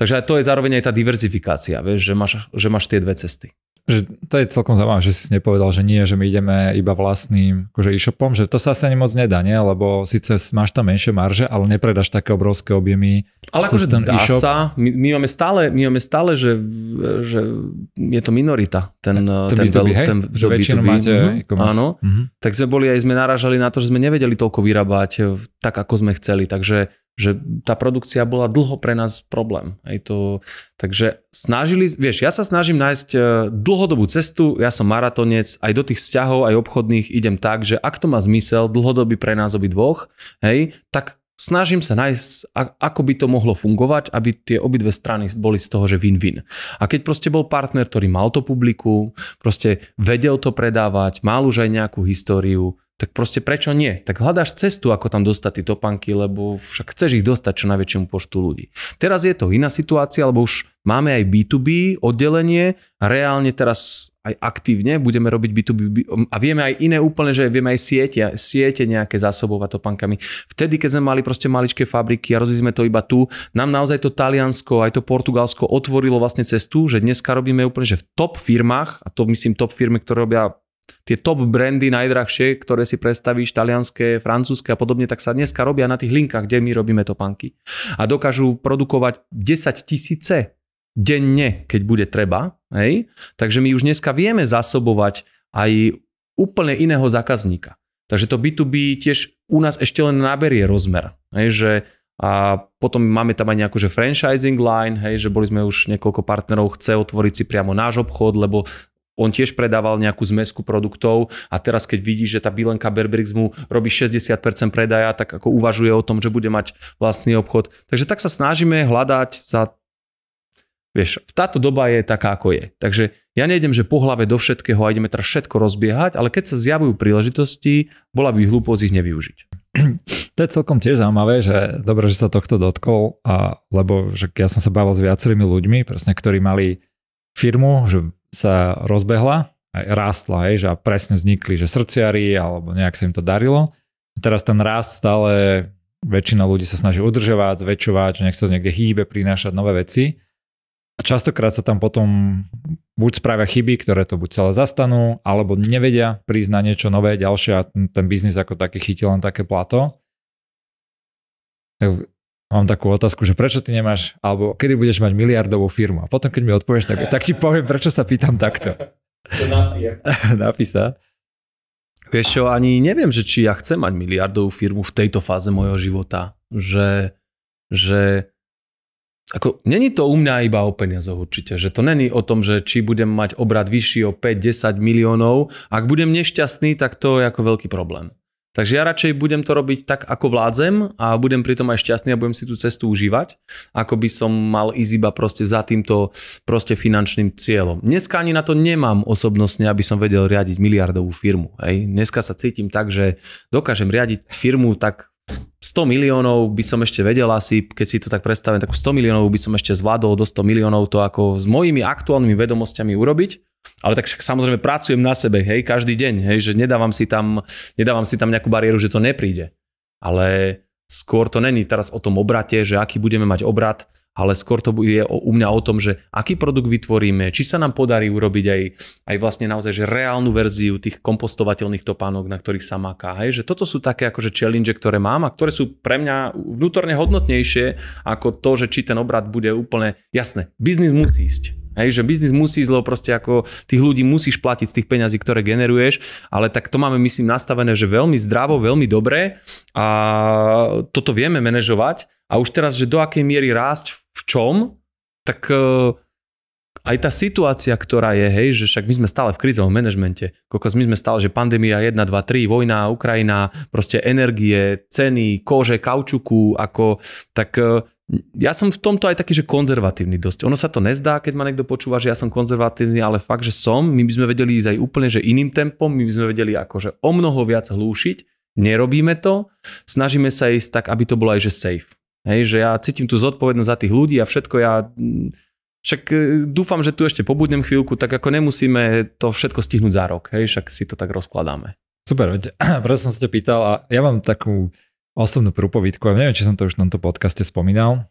Takže to je zároveň aj tá diverzifikácia, vieš, že, máš, že máš tie dve cesty že to je celkom zaujímavé, že si nepovedal, že nie, že my ideme iba vlastným akože e-shopom, že to sa asi ani moc nedá, nie? lebo síce máš tam menšie marže, ale nepredáš také obrovské objemy. Ale akože ten dá e-shop. sa, my, my, máme stále, my máme stále že, že je to minorita, ten, to e, ten, B2B, hej? ten že B2B. Máte mm-hmm. Áno, mm-hmm. tak sme boli aj sme naražali na to, že sme nevedeli toľko vyrábať e, tak, ako sme chceli, takže že tá produkcia bola dlho pre nás problém. Hej, to, takže snažili, vieš, ja sa snažím nájsť e, dlhodobú cestu, ja som maratonec, aj do tých vzťahov, aj obchodných idem tak, že ak to má zmysel, dlhodobý pre nás obi dvoch, hej, tak snažím sa nájsť, ako by to mohlo fungovať, aby tie obidve strany boli z toho, že win-win. A keď proste bol partner, ktorý mal to publiku, proste vedel to predávať, mal už aj nejakú históriu, tak proste prečo nie? Tak hľadáš cestu, ako tam dostať tie topanky, lebo však chceš ich dostať čo najväčšiemu počtu ľudí. Teraz je to iná situácia, lebo už máme aj B2B oddelenie reálne teraz aj aktívne budeme robiť B2B a vieme aj iné úplne, že vieme aj siete, siete nejaké zásobovať topankami. Vtedy, keď sme mali proste maličké fabriky a rozvili sme to iba tu, nám naozaj to Taliansko, aj to Portugalsko otvorilo vlastne cestu, že dneska robíme úplne, že v top firmách, a to myslím top firmy, ktoré robia tie top brandy najdrahšie, ktoré si predstavíš, talianské, francúzske a podobne, tak sa dneska robia na tých linkách, kde my robíme topánky. A dokážu produkovať 10 tisíce denne, keď bude treba. Hej? Takže my už dneska vieme zasobovať aj úplne iného zákazníka. Takže to B2B tiež u nás ešte len naberie rozmer. Hej? Že a potom máme tam aj nejakú že franchising line, hej, že boli sme už niekoľko partnerov, chce otvoriť si priamo náš obchod, lebo on tiež predával nejakú zmesku produktov a teraz keď vidí, že tá Bilenka Berbrix mu robí 60% predaja, tak ako uvažuje o tom, že bude mať vlastný obchod. Takže tak sa snažíme hľadať za Vieš, táto doba je taká, ako je. Takže ja nejdem, že po hlave do všetkého a ideme teraz všetko rozbiehať, ale keď sa zjavujú príležitosti, bola by hlúposť ich nevyužiť. To je celkom tiež zaujímavé, že dobre, že sa tohto dotkol, a, lebo že ja som sa bavil s viacerými ľuďmi, presne, ktorí mali firmu, že sa rozbehla, aj rástla, aj že presne vznikli, že srdciari alebo nejak sa im to darilo. A teraz ten rast stále väčšina ľudí sa snaží udržovať, zväčšovať, že nech sa to niekde hýbe, prinášať nové veci. A častokrát sa tam potom buď spravia chyby, ktoré to buď celé zastanú, alebo nevedia prísť na niečo nové, ďalšie a ten, ten biznis ako taký chytil len také plato. Tak mám takú otázku, že prečo ty nemáš, alebo kedy budeš mať miliardovú firmu. A potom, keď mi odpovieš, tak, tak ti poviem, prečo sa pýtam takto. To <laughs> Napísa. Vieš čo, ani neviem, že či ja chcem mať miliardovú firmu v tejto fáze mojho života. Že, že ako, není to u mňa iba o peniazoch určite, že to není o tom, že či budem mať obrad vyšší o 5-10 miliónov, ak budem nešťastný, tak to je ako veľký problém. Takže ja radšej budem to robiť tak, ako vládzem a budem pritom aj šťastný a budem si tú cestu užívať, ako by som mal ísť iba proste za týmto proste finančným cieľom. Dneska ani na to nemám osobnostne, aby som vedel riadiť miliardovú firmu. Hej. Dneska sa cítim tak, že dokážem riadiť firmu tak 100 miliónov by som ešte vedel asi, keď si to tak predstavím, takú 100 miliónov by som ešte zvládol do 100 miliónov to ako s mojimi aktuálnymi vedomosťami urobiť. Ale tak však samozrejme pracujem na sebe, hej, každý deň, hej, že nedávam si tam, nedávam si tam nejakú bariéru, že to nepríde. Ale skôr to není teraz o tom obrate, že aký budeme mať obrat, ale skôr to je u mňa o tom, že aký produkt vytvoríme, či sa nám podarí urobiť aj, aj vlastne naozaj že reálnu verziu tých kompostovateľných topánok, na ktorých sa maká. Hej? Že toto sú také akože challenge, ktoré mám a ktoré sú pre mňa vnútorne hodnotnejšie ako to, že či ten obrad bude úplne jasné. Biznis musí ísť. Hej, že biznis musí ísť, lebo proste ako tých ľudí musíš platiť z tých peňazí, ktoré generuješ, ale tak to máme, myslím, nastavené, že veľmi zdravo, veľmi dobre a toto vieme manažovať a už teraz, že do akej miery rásť v v čom, tak e, aj tá situácia, ktorá je, hej, že však my sme stále v krízovom manažmente, koľko my sme stále, že pandémia 1, 2, 3, vojna, Ukrajina, proste energie, ceny, kože, kaučuku, ako, tak e, ja som v tomto aj taký, že konzervatívny dosť. Ono sa to nezdá, keď ma niekto počúva, že ja som konzervatívny, ale fakt, že som. My by sme vedeli ísť aj úplne že iným tempom, my by sme vedeli akože o mnoho viac hlúšiť, nerobíme to, snažíme sa ísť tak, aby to bolo aj že safe. Hej, že ja cítim tú zodpovednosť za tých ľudí a všetko ja... Mm, však e, dúfam, že tu ešte pobudnem chvíľku, tak ako nemusíme to všetko stihnúť za rok, hej, však si to tak rozkladáme. Super, veď, <clears throat> preto som sa ťa pýtal a ja mám takú osobnú prúpovidku, a neviem, či som to už na tomto podcaste spomínal.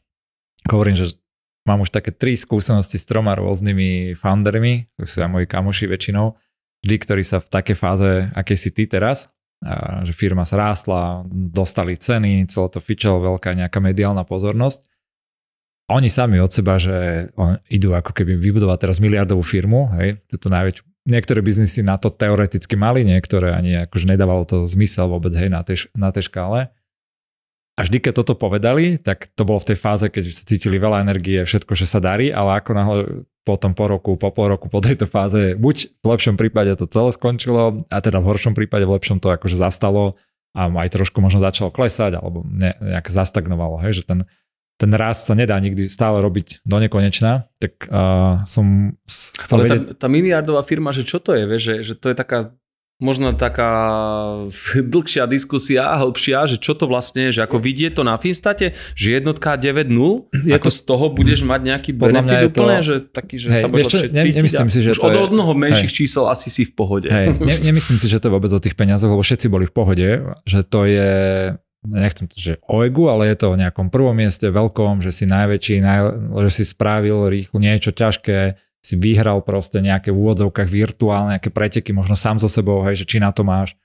Hovorím, že mám už také tri skúsenosti s troma rôznymi foundermi, to sú aj moji kamoši väčšinou, vždy, ktorí sa v takej fáze, aké si ty teraz, že firma sa rástla, dostali ceny, celé to fičalo, veľká nejaká mediálna pozornosť. oni sami od seba, že on, idú ako keby vybudovať teraz miliardovú firmu, hej, túto najväčšiu. Niektoré biznisy na to teoreticky mali, niektoré ani akože nedávalo to zmysel vôbec, hej, na tej, na tej škále. A vždy, keď toto povedali, tak to bolo v tej fáze, keď sa cítili veľa energie, všetko, že sa darí, ale ako náhle potom po roku, po pol roku, po tejto fáze, buď v lepšom prípade to celé skončilo, a teda v horšom prípade, v lepšom to akože zastalo a aj trošku možno začalo klesať, alebo ne, nejak zastagnovalo, hej, že ten, ten rast sa nedá nikdy stále robiť do nekonečna, tak uh, som chcel Ale vedieť... tá, tá miliardová firma, že čo to je, vie, že, že to je taká možno taká <laughs> dlhšia diskusia, hĺbšia, že čo to vlastne je, že ako vidie to na Finstate, že jednotka 9.0, je ako to, z toho budeš mať nejaký benefit úplne, to, že taký, že hej, sa budeš ne, cítiť. si, že už od je, odnoho menších hej. čísel asi si v pohode. Hej, ne, <laughs> nemyslím si, že to je vôbec o tých peniazoch, lebo všetci boli v pohode, že to je nechcem to, že o egu, ale je to o nejakom prvom mieste, veľkom, že si najväčší, naj, že si spravil rýchlo niečo ťažké, si vyhral proste nejaké v úvodzovkách virtuálne, nejaké preteky, možno sám so sebou, hej, že či na to máš.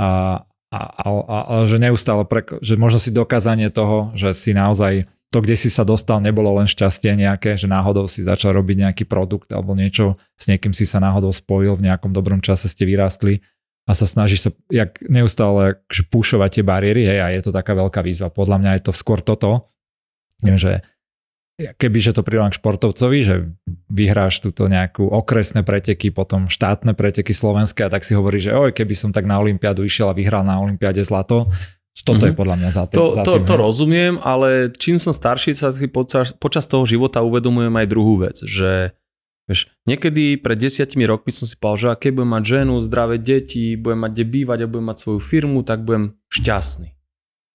A, a, a, a že neustále, pre, že možno si dokázanie toho, že si naozaj to, kde si sa dostal, nebolo len šťastie nejaké, že náhodou si začal robiť nejaký produkt alebo niečo, s niekým si sa náhodou spojil, v nejakom dobrom čase ste vyrástli a sa snaží sa jak neustále pušovať tie bariéry hej, a je to taká veľká výzva. Podľa mňa je to skôr toto, že kebyže to prirovnám k športovcovi, že vyhráš túto nejakú okresné preteky, potom štátne preteky slovenské a tak si hovorí, že oj, keby som tak na Olympiádu išiel a vyhral na Olympiáde zlato, toto mm-hmm. je mhm. podľa mňa za tým. To, za to, tým, to rozumiem, ale čím som starší, sa si počas, počas toho života uvedomujem aj druhú vec, že vieš, niekedy pred desiatimi rokmi som si povedal, že keď budem mať ženu, zdravé deti, budem mať kde bývať a budem mať svoju firmu, tak budem šťastný.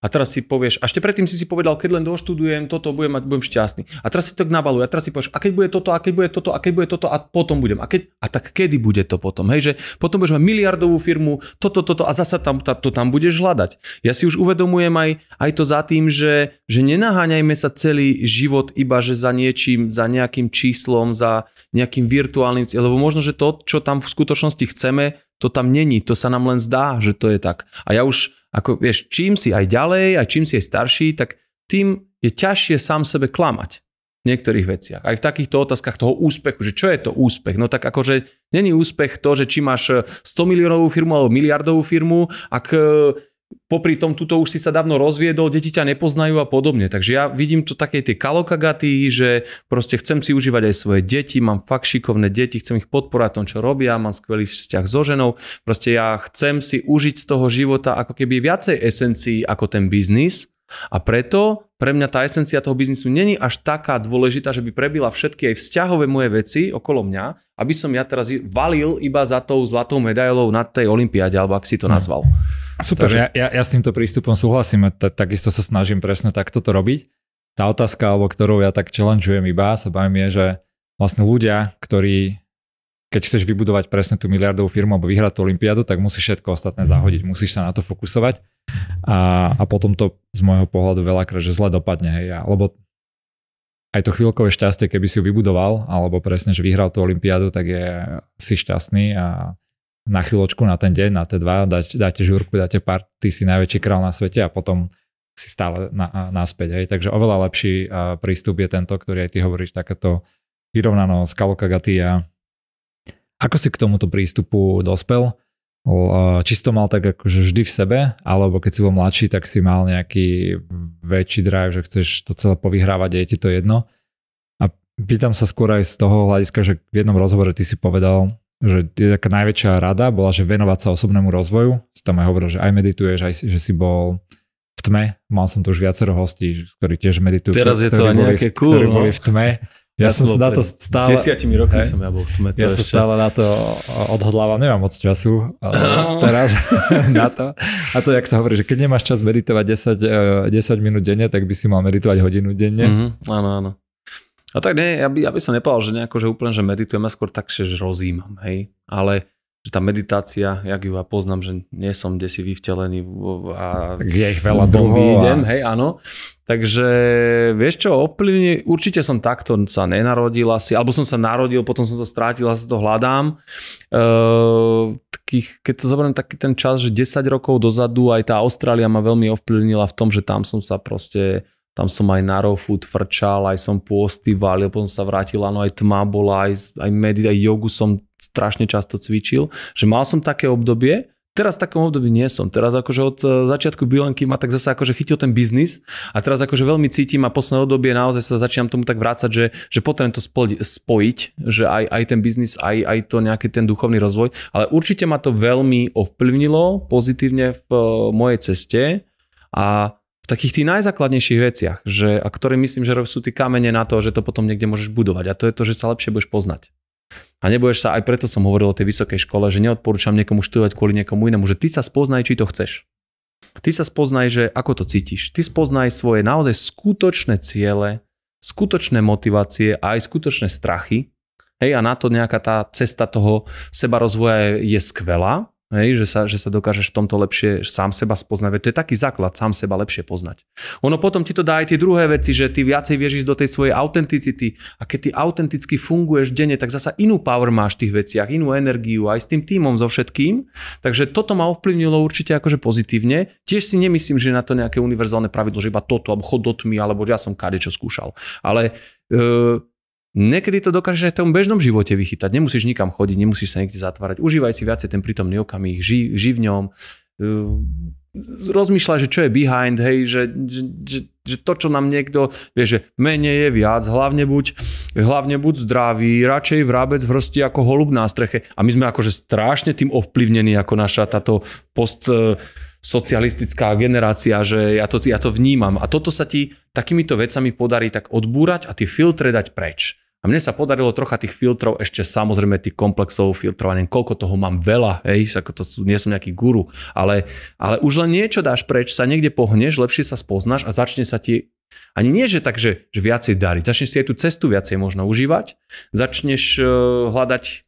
A teraz si povieš, a ešte predtým si si povedal, keď len doštudujem toto, budem mať, budem šťastný. A teraz si to nabaluje, a teraz si povieš, a keď bude toto, a keď bude toto, a keď bude toto, a potom budem. A, keď, a tak kedy bude to potom? Hej, že potom budeš mať miliardovú firmu, toto, toto, a zasa tam, ta, to tam budeš hľadať. Ja si už uvedomujem aj, aj to za tým, že, že nenaháňajme sa celý život iba, že za niečím, za nejakým číslom, za nejakým virtuálnym cieľom, lebo možno, že to, čo tam v skutočnosti chceme, to tam není, to sa nám len zdá, že to je tak. A ja už ako vieš, čím si aj ďalej, aj čím si aj starší, tak tým je ťažšie sám sebe klamať v niektorých veciach. Aj v takýchto otázkach toho úspechu, že čo je to úspech? No tak akože není úspech to, že či máš 100 miliónovú firmu alebo miliardovú firmu, ak popri tom tuto už si sa dávno rozviedol, deti ťa nepoznajú a podobne. Takže ja vidím to také tie kalokagaty, že proste chcem si užívať aj svoje deti, mám fakt šikovné deti, chcem ich podporať tom, čo robia, mám skvelý vzťah so ženou. Proste ja chcem si užiť z toho života ako keby viacej esencií ako ten biznis a preto pre mňa tá esencia toho biznisu není až taká dôležitá, že by prebila všetky aj vzťahové moje veci okolo mňa, aby som ja teraz valil iba za tou zlatou medailou na tej olympiáde, alebo ak si to hm. nazval. Super, Takže... ja, ja, ja s týmto prístupom súhlasím a t- takisto sa snažím presne takto to robiť. Tá otázka, alebo ktorou ja tak challengeujem iba, sa bavím je, že vlastne ľudia, ktorí keď chceš vybudovať presne tú miliardovú firmu alebo vyhrať tú olympiádu, tak musíš všetko ostatné zahodiť, musíš sa na to fokusovať a, a potom to z môjho pohľadu veľakrát, že zle dopadne, hej, a, lebo aj to chvíľkové šťastie, keby si ju vybudoval, alebo presne, že vyhral tú olympiádu, tak je, si šťastný a na chvíľočku, na ten deň, na tie dva, dáte, dáte žúrku, dáte pár, ty si najväčší král na svete a potom si stále na, naspäť. Hej. Takže oveľa lepší prístup je tento, ktorý aj ty hovoríš, takéto vyrovnanosť, kalokagatia, ako si k tomuto prístupu dospel? Či si to mal tak akože vždy v sebe, alebo keď si bol mladší, tak si mal nejaký väčší drive, že chceš to celé povyhrávať a je ti to jedno. A pýtam sa skôr aj z toho hľadiska, že v jednom rozhovore ty si povedal, že je taká najväčšia rada bola, že venovať sa osobnému rozvoju. Si tam aj hovoril, že aj medituješ, aj že si bol v tme. Mal som tu už viacero hostí, ktorí tiež meditujú. Teraz je to aj nejaké boli, cool. Ktorí no? boli v tme ja, ja som sa na to stále... Desiatimi rokmi hej, som ja bol v tme. Ja ešte. som stále na to odhodlával, nemám moc času <clears throat> teraz <laughs> na to. A to, jak sa hovorí, že keď nemáš čas meditovať 10, 10 e, minút denne, tak by si mal meditovať hodinu denne. Mm-hmm, áno, áno. A tak nie, ja by, ja by som nepovedal, že nejako, že úplne, že meditujem, ja skôr tak, že rozímam, hej. Ale že tá meditácia, jak ju ja poznám, že nie som desi vyvtelený a je ich veľa druhov. Idem, a... hej, áno. Takže vieš čo, ovplyvne, určite som takto sa nenarodil asi, alebo som sa narodil, potom som to strátil, sa to hľadám. Uh, takých, keď to zoberiem taký ten čas, že 10 rokov dozadu aj tá Austrália ma veľmi ovplyvnila v tom, že tam som sa proste tam som aj na raw food frčal, aj som pôsty valil, potom sa vrátil, áno, aj tma bola, aj, aj, medit, aj jogu som strašne často cvičil, že mal som také obdobie, Teraz v takom období nie som. Teraz akože od e, začiatku bilanky ma tak zase akože chytil ten biznis a teraz akože veľmi cítim a posledné obdobie naozaj sa začínam tomu tak vrácať, že, že potrebujem to spojiť, že aj, aj ten biznis, aj, aj to nejaký ten duchovný rozvoj, ale určite ma to veľmi ovplyvnilo pozitívne v e, mojej ceste a v takých tých najzákladnejších veciach, že, a ktoré myslím, že sú tie kamene na to, že to potom niekde môžeš budovať a to je to, že sa lepšie budeš poznať. A nebudeš sa, aj preto som hovoril o tej vysokej škole, že neodporúčam niekomu študovať kvôli niekomu inému, že ty sa spoznaj, či to chceš. Ty sa spoznaj, že ako to cítiš. Ty spoznaj svoje naozaj skutočné ciele, skutočné motivácie a aj skutočné strachy. Hej, a na to nejaká tá cesta toho seba rozvoja je, je skvelá, Hej, že, sa, že sa dokážeš v tomto lepšie sám seba spoznať. Veď to je taký základ, sám seba lepšie poznať. Ono potom ti to dá aj tie druhé veci, že ty viacej vieš ísť do tej svojej autenticity a keď ty autenticky funguješ denne, tak zasa inú power máš v tých veciach, inú energiu aj s tým týmom, so všetkým. Takže toto ma ovplyvnilo určite akože pozitívne. Tiež si nemyslím, že je na to nejaké univerzálne pravidlo, že iba toto, alebo chod do tmy, alebo ja som čo skúšal. Ale e, Niekedy to dokážeš aj v tom bežnom živote vychytať. Nemusíš nikam chodiť, nemusíš sa niekde zatvárať. Užívaj si viacej ten prítomný okamih, ži, v ňom. Rozmýšľaj, že čo je behind, hej, že, že, že, že to, čo nám niekto vie, že menej je viac, hlavne buď, hlavne buď zdravý, radšej vrabec v hrsti ako holub na streche. A my sme akože strašne tým ovplyvnení, ako naša táto post socialistická generácia, že ja to, ja to vnímam. A toto sa ti takýmito vecami podarí tak odbúrať a tie filtre dať preč. A mne sa podarilo trocha tých filtrov, ešte samozrejme tých komplexov filtrov, neviem, koľko toho mám veľa, hej, ako to sú, nie som nejaký guru, ale, ale už len niečo dáš preč, sa niekde pohneš, lepšie sa spoznáš a začne sa ti ani nie, že tak, že, že viacej dariť. Začneš si aj tú cestu viacej možno užívať, začneš uh, hľadať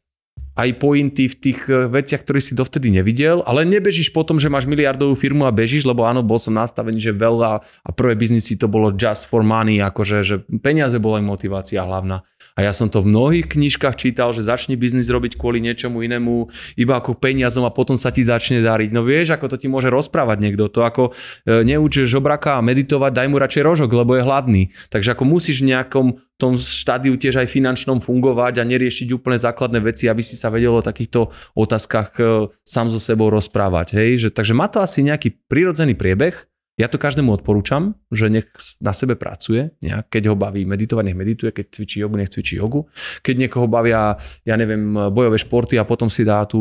aj pointy v tých eh, veciach, ktoré si dovtedy nevidel, ale nebežíš potom, že máš miliardovú firmu a bežíš, lebo áno, bol som nastavený, že veľa a prvé biznisy to bolo just for money, akože že peniaze bola aj motivácia hlavná. A ja som to v mnohých knižkách čítal, že začni biznis robiť kvôli niečomu inému, iba ako peniazom a potom sa ti začne dariť. No vieš, ako to ti môže rozprávať niekto. To ako eh, neuč žobraka meditovať, daj mu radšej rožok, lebo je hladný. Takže ako musíš v nejakom tom štádiu tiež aj finančnom fungovať a neriešiť úplne základné veci, aby si sa vedelo o takýchto otázkach e, sám so sebou rozprávať. Hej? Že, takže má to asi nejaký prirodzený priebeh. Ja to každému odporúčam, že nech na sebe pracuje, nejak, keď ho baví meditovať, nech medituje, keď cvičí jogu, nech cvičí jogu. Keď niekoho bavia, ja neviem, bojové športy a potom si dá tú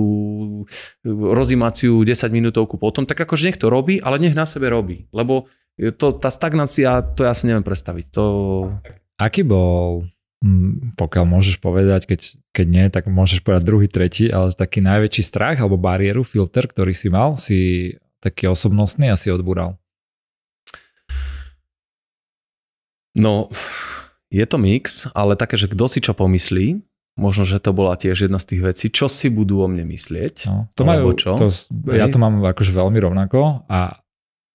e, rozimáciu 10 minútovku potom, tak akože nech to robí, ale nech na sebe robí. Lebo e, to, tá stagnácia, to ja si neviem predstaviť. To... Aký bol, mm, pokiaľ môžeš povedať, keď, keď nie, tak môžeš povedať druhý, tretí, ale taký najväčší strach alebo bariéru, filter, ktorý si mal, si taký osobnostný a si odbúral? No, je to mix, ale také, že kto si čo pomyslí, možno, že to bola tiež jedna z tých vecí, čo si budú o mne myslieť. No, to majú, čo? To, ja to mám akože veľmi rovnako a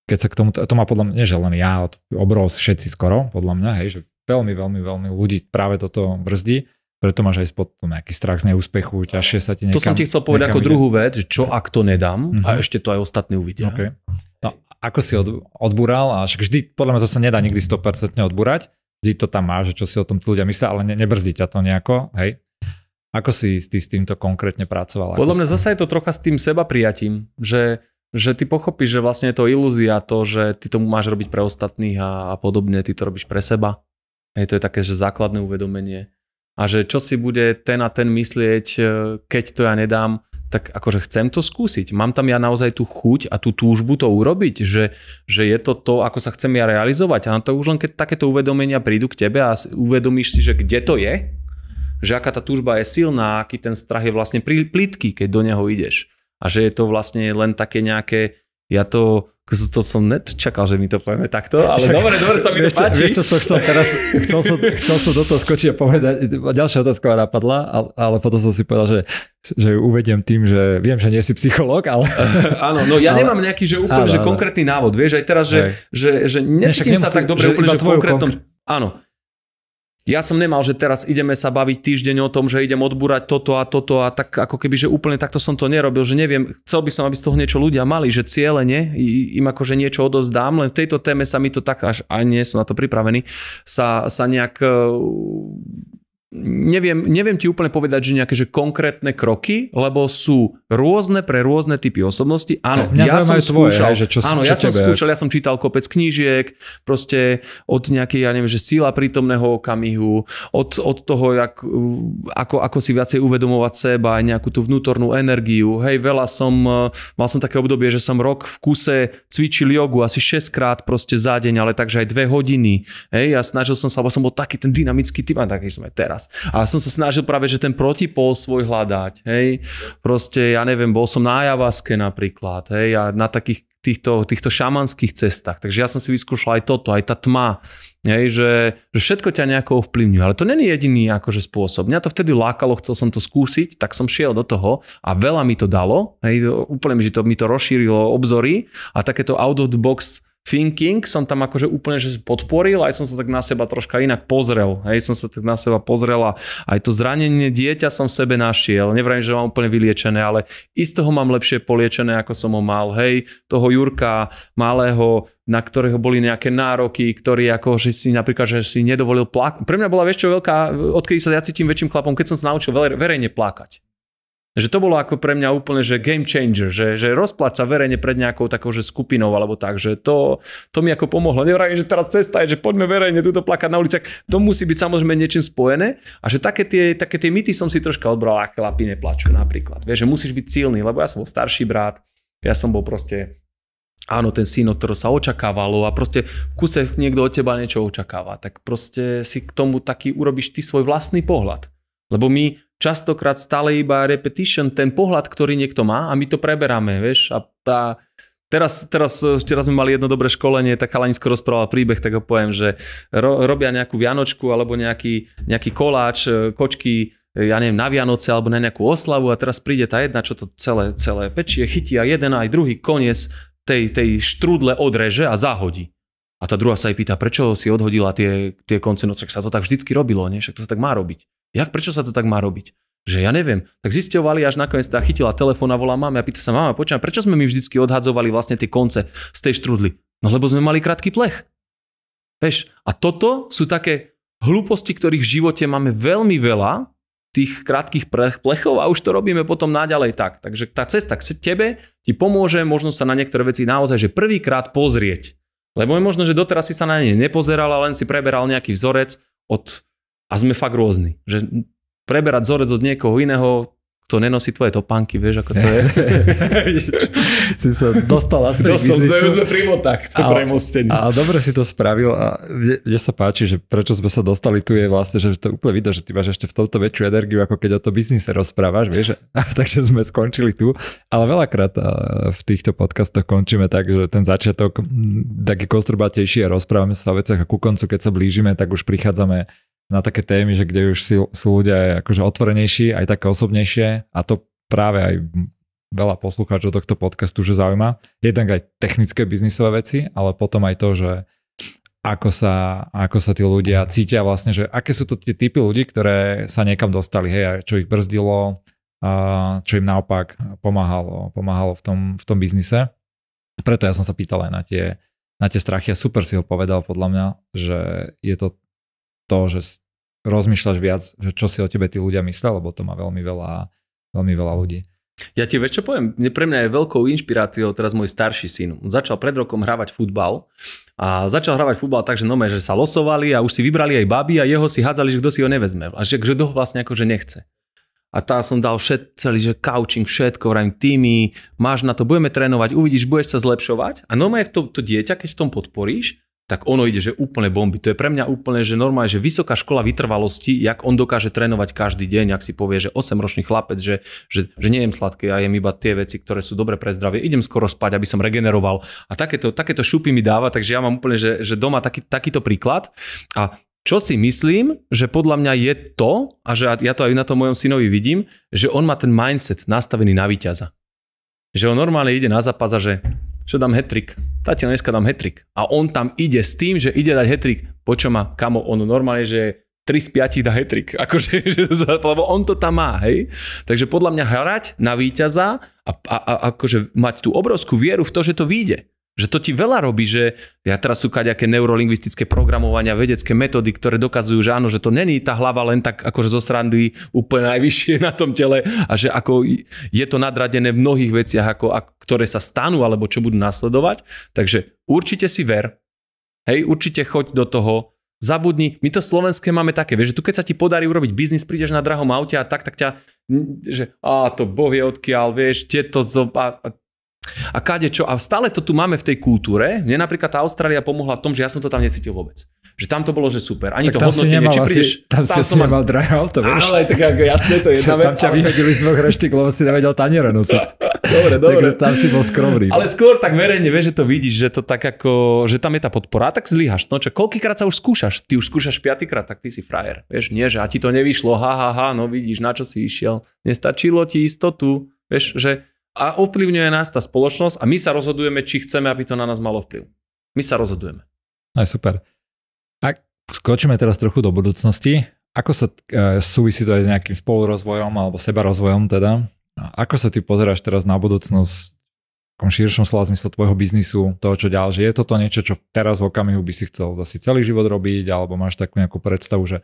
keď sa k tomu, to má podľa mňa, nie že len ja, obrov všetci skoro, podľa mňa, hej, že veľmi, veľmi, veľmi ľudí práve toto brzdí preto máš aj spod nejaký strach z neúspechu, ťažšie sa ti niekam... To som ti chcel povedať ako ide. druhú vec, že čo ak to nedám mm-hmm. a mhm. ešte to aj ostatní uvidia. Okay. No, ako si od, odbúral, a však vždy, podľa mňa to sa nedá nikdy 100% odbúrať, vždy to tam má, že čo si o tom tí ľudia myslia, ale ne, nebrzdí ťa to nejako, hej. Ako si ty s týmto konkrétne pracoval? Podľa mňa si... zase je to trocha s tým seba prijatím, že že ty pochopíš, že vlastne je to ilúzia, to, že ty tomu máš robiť pre ostatných a, a podobne, ty to robíš pre seba. Hej, to je také, že základné uvedomenie. A že čo si bude ten a ten myslieť, e, keď to ja nedám, tak akože chcem to skúsiť. Mám tam ja naozaj tú chuť a tú túžbu to urobiť, že, že je to to, ako sa chcem ja realizovať. A na to už len keď takéto uvedomenia prídu k tebe a uvedomíš si, že kde to je, že aká tá túžba je silná, aký ten strach je vlastne plítky, keď do neho ideš. A že je to vlastne len také nejaké ja to to som net čakal, že mi to povieme takto, ale Však, dobre, dobre sa mi to vieš, páči. Vieš, čo som chcel teraz, chcel som, <laughs> chcel som do toho skočiť a povedať, ďalšia otázka ma napadla, ale, ale potom som si povedal, že, že ju uvediem tým, že viem, že nie si psychológ, ale... <laughs> Áno, no ja ale, nemám nejaký, že úplne, áno, že konkrétny návod, vieš, aj teraz, že, že, že necítim sa tak dobre že úplne, že v konkrétnom... Konkr- áno, ja som nemal, že teraz ideme sa baviť týždeň o tom, že idem odbúrať toto a toto a tak ako keby, že úplne takto som to nerobil, že neviem, chcel by som, aby z toho niečo ľudia mali, že nie? im akože niečo odovzdám, len v tejto téme sa mi to tak, až aj nie som na to pripravený, sa, sa nejak e, neviem, neviem ti úplne povedať, že nejaké že konkrétne kroky, lebo sú rôzne pre rôzne typy osobnosti. Áno, Mňa ja som tvoje, skúšal, že čo, áno, čo ja som skúšal, ja som čítal kopec knížiek, proste od nejakej, ja neviem, že síla prítomného okamihu, od, od toho, jak, ako, ako si viacej uvedomovať seba, aj nejakú tú vnútornú energiu. Hej, veľa som, eh, mal som také obdobie, že som rok v kuse cvičil jogu asi 6 krát proste za deň, ale takže aj 2 hodiny. Hej, ja snažil som sa, lebo som bol taký ten dynamický typ, a taký sme teraz teraz. A som sa snažil práve, že ten protipol svoj hľadať, hej. Proste, ja neviem, bol som na Javaske napríklad, hej, a na takých týchto, týchto šamanských cestách. Takže ja som si vyskúšal aj toto, aj tá tma, hej, že, že všetko ťa nejako ovplyvňuje. Ale to není jediný akože spôsob. Mňa to vtedy lákalo, chcel som to skúsiť, tak som šiel do toho a veľa mi to dalo. Hej, úplne mi to, mi to rozšírilo obzory a takéto out of the box thinking som tam akože úplne že podporil, aj som sa tak na seba troška inak pozrel, hej, som sa tak na seba pozrel a aj to zranenie dieťa som v sebe našiel, nevrajím, že mám úplne vyliečené, ale istého mám lepšie poliečené, ako som ho mal, hej, toho Jurka malého, na ktorého boli nejaké nároky, ktorý ako, že si napríklad, že si nedovolil plakať. Pre mňa bola vieš veľká, odkedy sa ja cítim väčším chlapom, keď som sa naučil verejne plakať. Že to bolo ako pre mňa úplne že game changer, že, že rozplať sa verejne pred nejakou takou že skupinou alebo tak, že to, to mi ako pomohlo. Nevrajím, že teraz cesta je, že poďme verejne túto plakať na uliciach. To musí byť samozrejme niečím spojené a že také tie, také tie mity som si troška odbral, aké lapy neplačú napríklad. Vieš, že musíš byť silný, lebo ja som bol starší brat, ja som bol proste áno, ten syn, od sa očakávalo a proste v kuse niekto od teba niečo očakáva, tak proste si k tomu taký urobíš ty svoj vlastný pohľad. Lebo my častokrát stále iba repetition, ten pohľad, ktorý niekto má a my to preberáme, vieš. A, a teraz, teraz, včera sme mali jedno dobré školenie, tak Halanisko rozprával príbeh, tak ho poviem, že ro, robia nejakú vianočku alebo nejaký, nejaký koláč, e, kočky, e, ja neviem, na Vianoce alebo na nejakú oslavu a teraz príde tá jedna, čo to celé, celé pečie, chytí a jeden aj druhý koniec tej, tej štrúdle odreže a zahodí. A tá druhá sa aj pýta, prečo si odhodila tie, tie konce, noc, sa to tak vždycky robilo, nie? však to sa tak má robiť. Jak, prečo sa to tak má robiť? Že ja neviem. Tak zistovali, až nakoniec tá chytila telefón a volá mama a pýta sa, mama, počúva, prečo sme my vždycky odhadzovali vlastne tie konce z tej štrudly? No lebo sme mali krátky plech. Veš, a toto sú také hlúposti, ktorých v živote máme veľmi veľa, tých krátkých plechov a už to robíme potom naďalej tak. Takže tá cesta k tebe ti pomôže možno sa na niektoré veci naozaj, že prvýkrát pozrieť. Lebo je možno, že doteraz si sa na ne nepozeral a len si preberal nejaký vzorec od a sme fakt rôzni. Že preberať vzorec od niekoho iného, kto nenosí tvoje topánky, vieš, ako to je. <laughs> si sa dostal aspoň k biznisu. sme pri tak, to premostenie. A dobre si to spravil a kde, kde, sa páči, že prečo sme sa dostali tu je vlastne, že to úplne vidno, že ty máš ešte v tomto väčšiu energiu, ako keď o to biznise rozprávaš, vieš. A, <laughs> takže sme skončili tu. Ale veľakrát v týchto podcastoch končíme tak, že ten začiatok taký konstrubatejší a rozprávame sa o veciach a ku koncu, keď sa blížime, tak už prichádzame na také témy, že kde už si, sú ľudia akože otvorenejší, aj také osobnejšie a to práve aj veľa poslucháčov tohto podcastu, že zaujíma. Jednak aj technické biznisové veci, ale potom aj to, že ako sa, ako sa tí ľudia mhm. cítia vlastne, že aké sú to tie typy ľudí, ktoré sa niekam dostali, hej, a čo ich brzdilo, a čo im naopak pomáhalo, pomáhalo v tom, v tom biznise. Preto ja som sa pýtal aj na tie, na tie strachy a super si ho povedal podľa mňa, že je to to, že rozmýšľaš viac, že čo si o tebe tí ľudia myslia, lebo to má veľmi veľa, veľmi veľa ľudí. Ja ti vieš čo poviem, pre mňa je veľkou inšpiráciou teraz môj starší syn. On začal pred rokom hravať futbal a začal hravať futbal tak, že nome, že sa losovali a už si vybrali aj baby a jeho si hádzali, že kto si ho nevezme a že kto ho vlastne akože nechce. A tá som dal všet, celý, že coaching, všetko, vrajím týmy, máš na to, budeme trénovať, uvidíš, budeš sa zlepšovať. A normálne to, to dieťa, keď v tom podporíš, tak ono ide, že úplne bomby. To je pre mňa úplne, že normálne, že vysoká škola vytrvalosti, jak on dokáže trénovať každý deň, ak si povie, že 8-ročný chlapec, že, že, že nejem sladké, ja jem iba tie veci, ktoré sú dobre pre zdravie, idem skoro spať, aby som regeneroval. A takéto, takéto šupy mi dáva, takže ja mám úplne, že, že doma taký, takýto príklad. A čo si myslím, že podľa mňa je to, a že ja to aj na tom mojom synovi vidím, že on má ten mindset nastavený na víťaza. Že on normálne ide na zápas a že že dám hetrik. Tati, no dneska dám hetrik. A on tam ide s tým, že ide dať hetrik. Počo ma, kamo, on normálne, že 3 z 5 dá hetrik. <laughs> Akože, lebo on to tam má, hej. Takže podľa mňa hrať na víťaza a, a, a akože mať tú obrovskú vieru v to, že to vyjde. Že to ti veľa robí, že ja teraz sú kaďaké neurolingvistické programovania, vedecké metódy, ktoré dokazujú, že áno, že to není tá hlava len tak akože zo srandy úplne najvyššie na tom tele a že ako je to nadradené v mnohých veciach, ako, a, ktoré sa stanú alebo čo budú nasledovať. Takže určite si ver, hej, určite choď do toho, zabudni, my to slovenské máme také, vieš, že tu keď sa ti podarí urobiť biznis, prídeš na drahom aute a tak, tak ťa, že a to boh je odkiaľ, vieš, tieto zo, a, a a kade čo. A stále to tu máme v tej kultúre. Mne napríklad tá Austrália pomohla v tom, že ja som to tam necítil vôbec. Že tam to bolo, že super. Ani tak to hodnotenie, či prídeš... Asi, tam, tam si som nemal drahé auto, vieš? Ale tak ako jasné, to je jedna vec. Tam ťa vyhodili z dvoch reštík, lebo si nevedel taniere nosiť. <laughs> dobre, dobre. Takže tam si bol skromný. Ale skôr tak verejne vieš, že to vidíš, že to tak ako, že tam je tá podpora, tak zlyhaš. No čo, koľkýkrát sa už skúšaš? Ty už skúšaš piatýkrát, tak ty si frajer. Vieš, nie, že a ti to nevyšlo, ha, ha, ha, no vidíš, na čo si išiel. Nestačilo ti istotu. Vieš, že a ovplyvňuje nás tá spoločnosť a my sa rozhodujeme, či chceme, aby to na nás malo vplyv. My sa rozhodujeme. Aj super. A skočíme teraz trochu do budúcnosti, ako sa e, súvisí to aj s nejakým spolurozvojom alebo sebarozvojom teda? Ako sa ty pozeráš teraz na budúcnosť tom širšom slova zmysle tvojho biznisu, toho, čo ďalej, že je toto niečo, čo teraz v okamihu by si chcel asi celý život robiť, alebo máš takú nejakú predstavu, že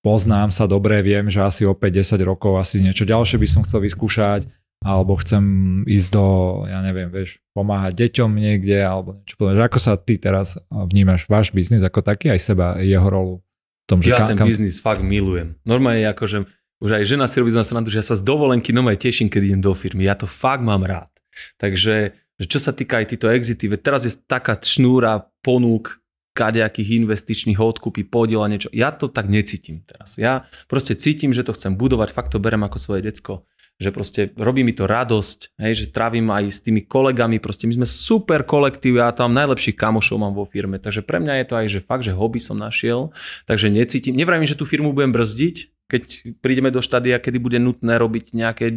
poznám sa dobre, viem, že asi o 5-10 rokov asi niečo ďalšie by som chcel vyskúšať, alebo chcem ísť do, ja neviem, vieš, pomáhať deťom niekde, alebo niečo podobné. Ako sa ty teraz eh, vnímaš váš biznis ako taký, aj seba, jeho rolu? V tom, že ja kam, ten kam... biznis fakt milujem. Normálne je ako, že už aj žena si robí z nás že ja sa z dovolenky no teším, keď idem do firmy. Ja to fakt mám rád. Takže čo sa týka aj týto exity, teraz je taká šnúra ponúk, kadejakých investičných odkupy, podiel a niečo. Ja to tak necítim teraz. Ja proste cítim, že to chcem budovať, fakt to berem ako svoje decko že proste robí mi to radosť, hej, že trávim aj s tými kolegami, proste my sme super kolektív, ja tam najlepších kamošov mám vo firme, takže pre mňa je to aj, že fakt, že hobby som našiel, takže necítim, nevrajím, že tú firmu budem brzdiť, keď prídeme do štádia, kedy bude nutné robiť nejaké e,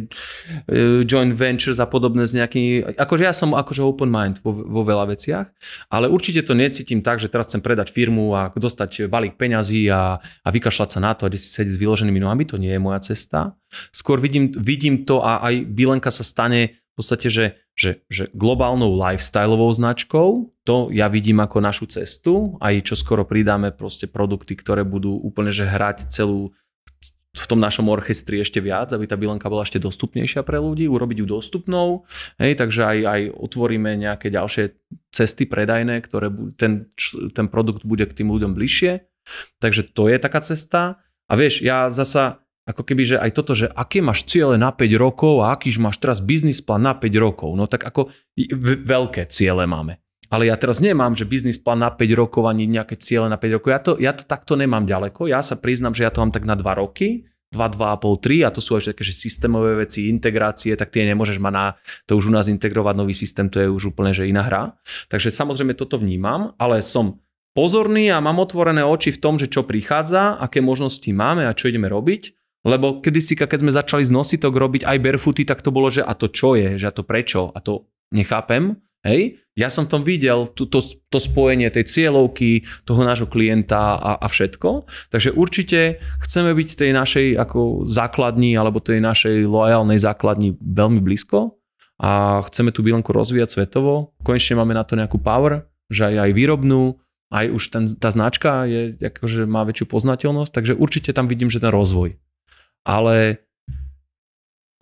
joint ventures a podobné s nejakými... Akože ja som akože open mind vo, vo veľa veciach, ale určite to necítim tak, že teraz chcem predať firmu a dostať balík peňazí a, a vykašľať sa na to a si sedieť s vyloženými nohami, to nie je moja cesta. Skôr vidím, vidím to a aj Bilenka sa stane v podstate, že, že, že globálnou lifestyleovou značkou, to ja vidím ako našu cestu, aj čo skoro pridáme proste produkty, ktoré budú úplne že hrať celú v tom našom orchestri ešte viac, aby tá bilanka bola ešte dostupnejšia pre ľudí, urobiť ju dostupnou, hej, takže aj, aj otvoríme nejaké ďalšie cesty predajné, ktoré ten, ten produkt bude k tým ľuďom bližšie. Takže to je taká cesta. A vieš, ja zasa ako keby, že aj toto, že aké máš ciele na 5 rokov a akýž máš teraz biznis plán na 5 rokov. No tak ako veľké ciele máme ale ja teraz nemám, že biznis plán na 5 rokov ani nejaké ciele na 5 rokov. Ja to, ja to takto nemám ďaleko. Ja sa priznam, že ja to mám tak na 2 roky, 2, 5, 3 a to sú aj také, že systémové veci, integrácie, tak tie nemôžeš ma na, to už u nás integrovať nový systém, to je už úplne, že iná hra. Takže samozrejme toto vnímam, ale som pozorný a mám otvorené oči v tom, že čo prichádza, aké možnosti máme a čo ideme robiť. Lebo kedysi, keď sme začali z nositok robiť aj barefooty, tak to bolo, že a to čo je, že a to prečo, a to nechápem. Hej? Ja som v tom videl to, to, to spojenie tej cieľovky, toho nášho klienta a, a všetko. Takže určite chceme byť tej našej ako základni alebo tej našej lojálnej základni veľmi blízko a chceme tú bilanku rozvíjať svetovo. Konečne máme na to nejakú power, že aj, aj výrobnú, aj už ten, tá značka je, akože má väčšiu poznateľnosť, takže určite tam vidím, že ten rozvoj. Ale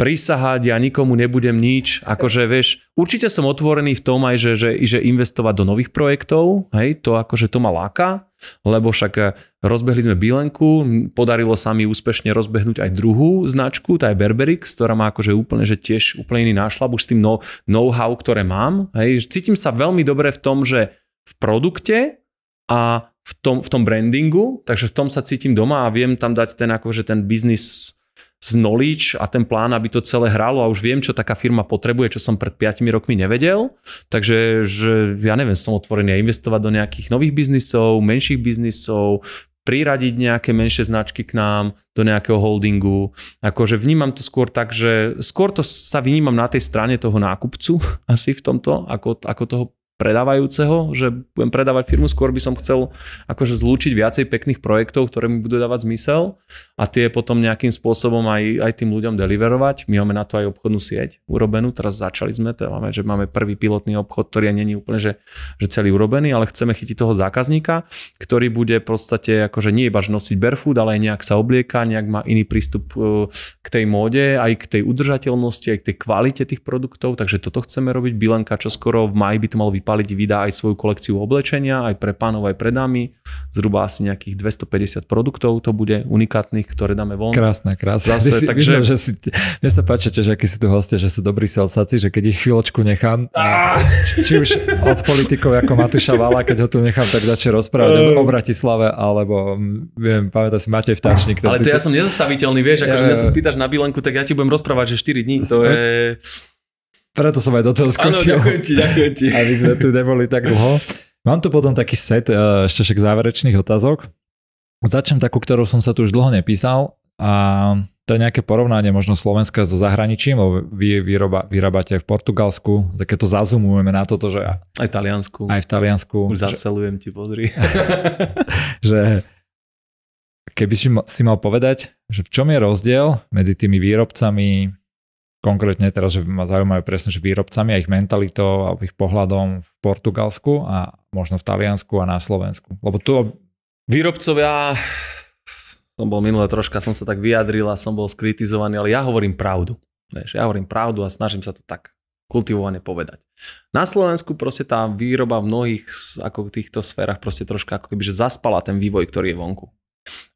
Prisahať ja nikomu nebudem nič. Akože, vieš, určite som otvorený v tom aj, že, že, že investovať do nových projektov, hej, to akože to ma láka, lebo však eh, rozbehli sme bilenku, podarilo sa mi úspešne rozbehnúť aj druhú značku, tá je Berberix, ktorá má akože úplne, že tiež úplne iný nášlap už s tým no, know-how, ktoré mám. Hej. Cítim sa veľmi dobre v tom, že v produkte a v tom, v tom brandingu, takže v tom sa cítim doma a viem tam dať ten akože ten biznis z knowledge a ten plán, aby to celé hralo a už viem, čo taká firma potrebuje, čo som pred 5 rokmi nevedel. Takže že, ja neviem, som otvorený aj investovať do nejakých nových biznisov, menších biznisov, priradiť nejaké menšie značky k nám do nejakého holdingu. Akože vnímam to skôr tak, že skôr to sa vnímam na tej strane toho nákupcu <laughs> asi v tomto, ako, ako toho predávajúceho, že budem predávať firmu, skôr by som chcel akože zlúčiť viacej pekných projektov, ktoré mi budú dávať zmysel a tie potom nejakým spôsobom aj, aj tým ľuďom deliverovať. My máme na to aj obchodnú sieť urobenú, teraz začali sme, to teda máme, že máme prvý pilotný obchod, ktorý nie je úplne že, že celý urobený, ale chceme chytiť toho zákazníka, ktorý bude v podstate akože nie iba nosiť barefoot, ale aj nejak sa oblieka, nejak má iný prístup e, k tej móde, aj k tej udržateľnosti, aj k tej kvalite tých produktov, takže toto chceme robiť. Bilanka čo skoro v maji by to mal vypadať Paliť vydá aj svoju kolekciu oblečenia, aj pre pánov, aj pre dámy. Zhruba asi nejakých 250 produktov to bude unikátnych, ktoré dáme von. krásne. krásne. Zase, si, takže... Vidno, že si, mne sa páčete, že akí sú tu hostia, že sú dobrí selsaci, že keď ich chvíľočku nechám, a, či už od politikov ako Matúša Vala, keď ho tu nechám, tak začne rozprávať o Bratislave, alebo viem, pamätám si Matej Vtačník. Ale to ja som nezastaviteľný, vieš, akože ja, mňa sa spýtaš na Bilenku, tak ja ti budem rozprávať, že 4 dní, to je... Preto som aj do toho skočil. Ano, ďakujem ti, ďakujem ti. <laughs> Aby sme tu neboli tak dlho. Mám tu potom taký set eh, ešte však záverečných otázok. Začnem takú, ktorú som sa tu už dlho nepísal a to je nejaké porovnanie možno Slovenska so zahraničím, lebo vy vyroba, vyrábate aj v Portugalsku, tak keď to zazumujeme na toto, že... Aj v Taliansku. Aj v Taliansku. Už zaselujem že, ti, pozri. <laughs> že keby si mal povedať, že v čom je rozdiel medzi tými výrobcami konkrétne teraz, že ma zaujímajú presne, že výrobcami a ich mentalitou a ich pohľadom v Portugalsku a možno v Taliansku a na Slovensku. Lebo tu výrobcovia, som bol minulé troška, som sa tak vyjadril a som bol skritizovaný, ale ja hovorím pravdu. Vieš, ja hovorím pravdu a snažím sa to tak kultivovane povedať. Na Slovensku proste tá výroba v mnohých ako v týchto sférach proste troška ako keby že zaspala ten vývoj, ktorý je vonku.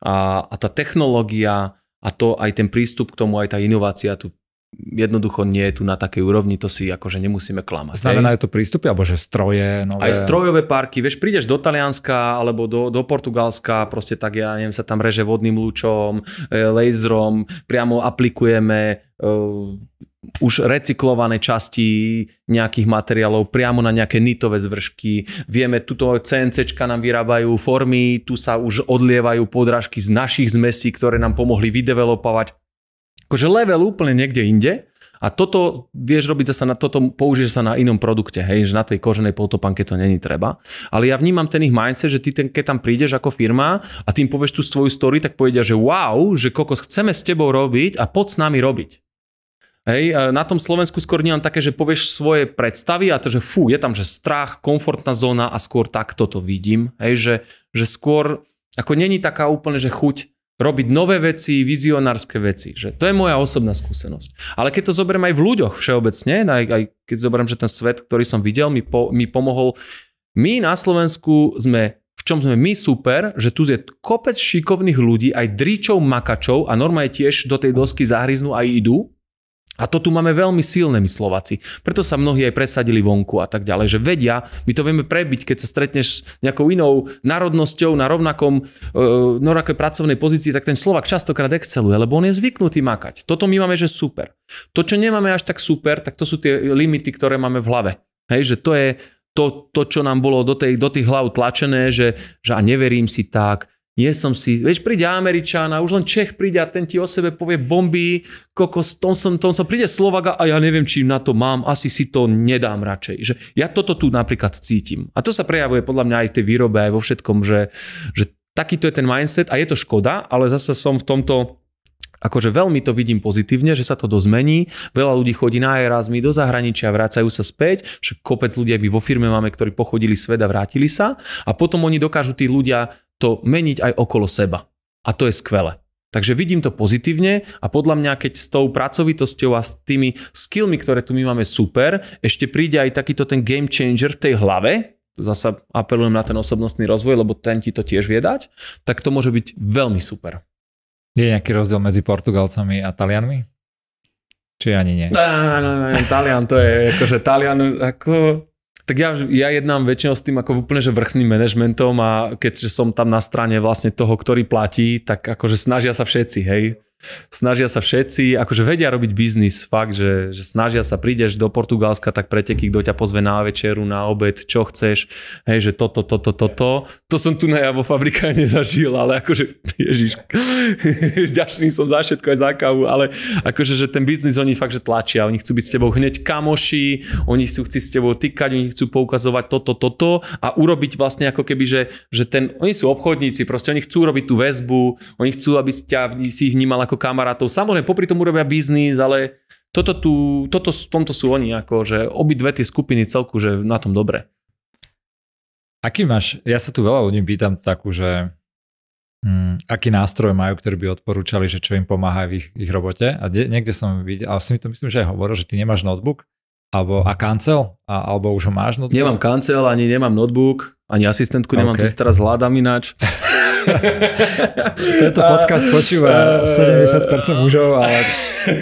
A, a tá technológia a to aj ten prístup k tomu, aj tá inovácia tu jednoducho nie je tu na takej úrovni, to si akože nemusíme klamať. Znamená to prístupy, alebo že stroje? Nové... Aj strojové parky, vieš, prídeš do Talianska alebo do, do Portugalska, proste tak ja neviem, sa tam reže vodným lúčom, e, laserom, priamo aplikujeme uh, už recyklované časti nejakých materiálov priamo na nejaké nitové zvršky. Vieme, tuto CNCčka nám vyrábajú formy, tu sa už odlievajú podrážky z našich zmesí, ktoré nám pomohli vydevelopovať Akože level úplne niekde inde a toto vieš robiť zase na toto, použiješ sa na inom produkte, hej, že na tej koženej poltopanke to není treba. Ale ja vnímam ten ich mindset, že ty ten, keď tam prídeš ako firma a tým povieš tú svoju story, tak povedia, že wow, že kokos chceme s tebou robiť a poď s nami robiť. Hej, na tom Slovensku skôr nie také, že povieš svoje predstavy a to, že fú, je tam, že strach, komfortná zóna a skôr takto to vidím. Hej, že, že skôr, ako není taká úplne, že chuť robiť nové veci, vizionárske veci. Že to je moja osobná skúsenosť. Ale keď to zoberiem aj v ľuďoch všeobecne, aj, aj keď zoberiem, že ten svet, ktorý som videl, mi, po, mi pomohol. My na Slovensku sme v čom sme my super, že tu je kopec šikovných ľudí, aj dričov, makačov a normálne tiež do tej dosky zahryznú a idú. A to tu máme veľmi silné my Slováci. Preto sa mnohí aj presadili vonku a tak ďalej, že vedia, my to vieme prebiť, keď sa stretneš nejakou inou národnosťou na rovnakom, e, na rovnakej pracovnej pozícii, tak ten Slovak častokrát exceluje, lebo on je zvyknutý makať. Toto my máme, že super. To, čo nemáme až tak super, tak to sú tie limity, ktoré máme v hlave. Hej, že to je to, to čo nám bolo do, tej, do tých hlav tlačené, že, že a neverím si tak, nie som si, vieš, príde Američan a už len Čech príde a ten ti o sebe povie bomby, kokos, tom som, tom som, príde Slovaka a ja neviem, či na to mám, asi si to nedám radšej. Že ja toto tu napríklad cítim. A to sa prejavuje podľa mňa aj v tej výrobe, aj vo všetkom, že, že takýto je ten mindset a je to škoda, ale zase som v tomto akože veľmi to vidím pozitívne, že sa to dozmení. Veľa ľudí chodí na Erasmy do zahraničia, vracajú sa späť, však kopec ľudí, my vo firme máme, ktorí pochodili svet a vrátili sa a potom oni dokážu tí ľudia to meniť aj okolo seba. A to je skvelé. Takže vidím to pozitívne a podľa mňa, keď s tou pracovitosťou a s tými skillmi, ktoré tu my máme super, ešte príde aj takýto ten game changer v tej hlave, zasa apelujem na ten osobnostný rozvoj, lebo ten ti to tiež vie dať, tak to môže byť veľmi super. Je nejaký rozdiel medzi Portugalcami a Talianmi? Či ani nie? No, no, no, Talian to je, akože Talian, ako... Tak ja, ja jednám väčšinou s tým ako úplne že vrchným manažmentom a keďže som tam na strane vlastne toho, ktorý platí, tak akože snažia sa všetci, hej snažia sa všetci, akože vedia robiť biznis, fakt, že, že snažia sa, prídeš do Portugalska, tak preteky, kto ťa pozve na večeru, na obed, čo chceš, hej, že toto, toto, toto, to, to som tu na ja vo fabrikách <laughs> nezažil, ale akože, ježiš, <laughs> ďačný som za všetko aj za kávu, ale akože, že ten biznis oni fakt, že tlačia, oni chcú byť s tebou hneď kamoši, oni sú chci s tebou tykať, oni chcú poukazovať toto, toto a urobiť vlastne ako keby, že, že ten, oni sú obchodníci, proste oni chcú robiť tú väzbu, oni chcú, aby si, ťa, si ich vnímal ako ako kamarátov. Samozrejme, popri tom urobia biznis, ale toto tu, toto, v tomto sú oni, ako, že dve tie skupiny celku, že na tom dobre. Aký máš, ja sa tu veľa ľudí pýtam takú, že hm, aký nástroj majú, ktorý by odporúčali, že čo im pomáha v ich, ich robote. A de, niekde som videl, ale si mi to myslím, že aj hovoril, že ty nemáš notebook, alebo a kancel, a, alebo už ho máš notebook? Nemám kancel, ani nemám notebook. Ani asistentku nemám, okay. to si teraz hľadám ináč. Tento <laughs> podcast počúva 70% mužov, ale...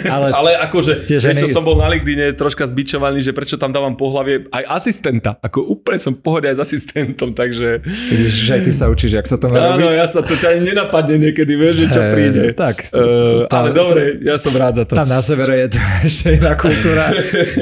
Ale, ale akože, prečo som bol na Ligdine troška zbičovaný, že prečo tam dávam pohlavie aj asistenta. Ako úplne som pohode aj s asistentom, takže... Vidíš, že aj ty sa učíš, jak sa to má Áno, ja sa to ťa nenapadne niekedy, vieš, že čo príde. tak. Uh, eh, tá, ale dobre, ja som rád za to. Tam na severe je to <laughs> ešte iná kultúra.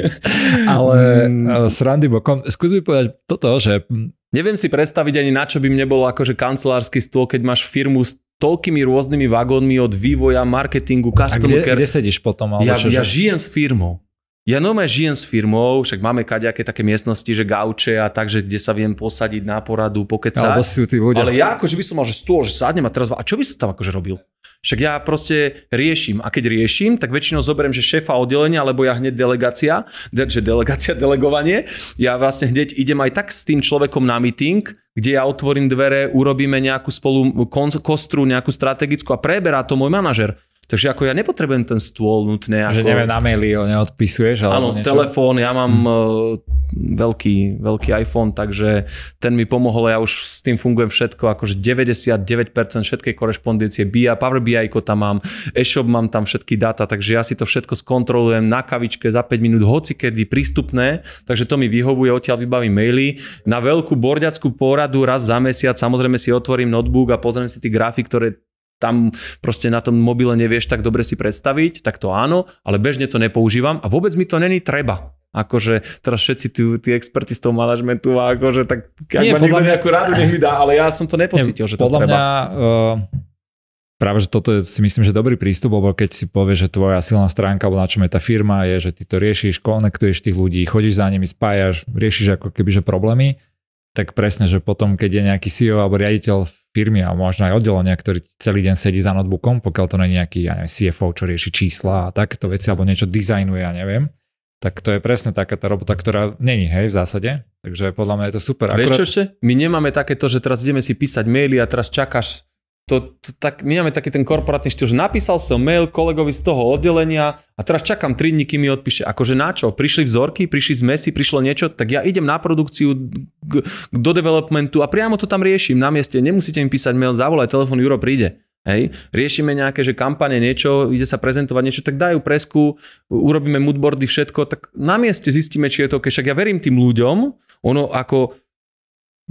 <laughs> ale mm. Eh, srandy bokom, skús mi povedať toto, že hm, Neviem si predstaviť ani na čo by mne bolo akože kancelársky stôl, keď máš firmu s toľkými rôznymi vagónmi od vývoja, marketingu, customer A kde, kde sedíš potom? Ale ja, čo, ja žijem s firmou. Ja normálne žijem s firmou, však máme kaďaké také miestnosti, že gauče a takže, kde sa viem posadiť na poradu, pokecať. Alebo sú tí ľudia. Ale ja akože by som mal, že stôl, že sadnem a teraz, a čo by som tam akože robil? Však ja proste riešim a keď riešim, tak väčšinou zoberiem, že šéfa oddelenia, alebo ja hneď delegácia, de- že delegácia, <laughs> delegovanie, ja vlastne hneď idem aj tak s tým človekom na meeting, kde ja otvorím dvere, urobíme nejakú spolu kostru, nejakú strategickú a preberá to môj manažer. Takže ako ja nepotrebujem ten stôl nutne. Že ako... neviem, na maily ho neodpisuješ? Áno, telefón, ja mám hmm. veľký, veľký iPhone, takže ten mi pomohol, ja už s tým fungujem všetko, akože 99% všetkej korešpondencie, BI, Power BI tam mám, e-shop mám tam všetky data, takže ja si to všetko skontrolujem na kavičke za 5 minút, hoci kedy prístupné, takže to mi vyhovuje, odtiaľ vybavím maily. Na veľkú bordiackú poradu raz za mesiac samozrejme si otvorím notebook a pozriem si tie grafy, ktoré tam proste na tom mobile nevieš tak dobre si predstaviť, tak to áno, ale bežne to nepoužívam a vôbec mi to není treba akože teraz všetci tí, tí experti z toho manažmentu a akože tak ak Nie, ma podľa mňa, rádu nech mi dá, ale ja som to nepocítil, že to podľa treba. Mňa, uh, práve, že toto je, si myslím, že dobrý prístup, lebo keď si povieš, že tvoja silná stránka, alebo na čom je tá firma, je, že ty to riešiš, konektuješ tých ľudí, chodíš za nimi, spájaš, riešiš ako keby, že problémy, tak presne, že potom, keď je nejaký CEO alebo riaditeľ firmy a možno aj oddelenia, ktorý celý deň sedí za notebookom, pokiaľ to nie je nejaký ja neviem, CFO, čo rieši čísla a takéto veci, alebo niečo dizajnuje, ja neviem, tak to je presne taká tá robota, ktorá není, hej, v zásade. Takže podľa mňa je to super. Akurát... Vieš čo ešte? My nemáme takéto, že teraz ideme si písať maily a teraz čakáš to, to tak, my máme taký ten korporátny štýl, že napísal som mail kolegovi z toho oddelenia a teraz čakám 3 dní, kým mi odpíše. Akože na čo? Prišli vzorky, prišli mesi, prišlo niečo, tak ja idem na produkciu k, do developmentu a priamo to tam riešim na mieste. Nemusíte mi písať mail, zavolaj, telefon Juro príde. Hej. Riešime nejaké, že kampane, niečo, ide sa prezentovať niečo, tak dajú presku, urobíme moodboardy, všetko, tak na mieste zistíme, či je to keď Však ja verím tým ľuďom, ono ako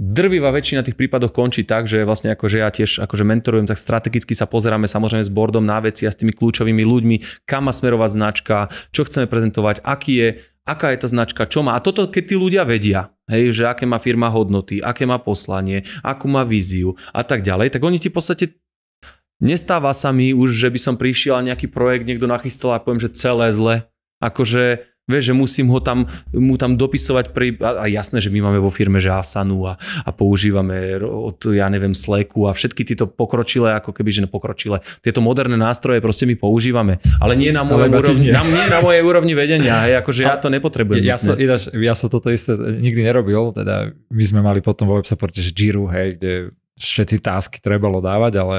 drvivá väčšina tých prípadov končí tak, že vlastne ako že ja tiež akože mentorujem, tak strategicky sa pozeráme samozrejme s bordom na veci a s tými kľúčovými ľuďmi, kam má smerovať značka, čo chceme prezentovať, aký je, aká je tá značka, čo má. A toto, keď tí ľudia vedia, hej, že aké má firma hodnoty, aké má poslanie, akú má víziu a tak ďalej, tak oni ti v podstate Nestáva sa mi už, že by som prišiel a nejaký projekt niekto nachystal a poviem, že celé zle. Akože Vieš, že musím ho tam, mu tam dopisovať pri, a, a jasné, že my máme vo firme že Asanu a, a používame od, ja neviem, Slacku a všetky tieto pokročilé, ako keby, že pokročilé. tieto moderné nástroje proste my používame, ale nie na mojej úrovni, na, nie na mojej úrovni vedenia, hej, akože ja to nepotrebujem. Ja, ja, som, ja, ja som toto isté nikdy nerobil, teda my sme mali potom vo websupporte že Jiru, hej, kde všetci tásky trebalo dávať, ale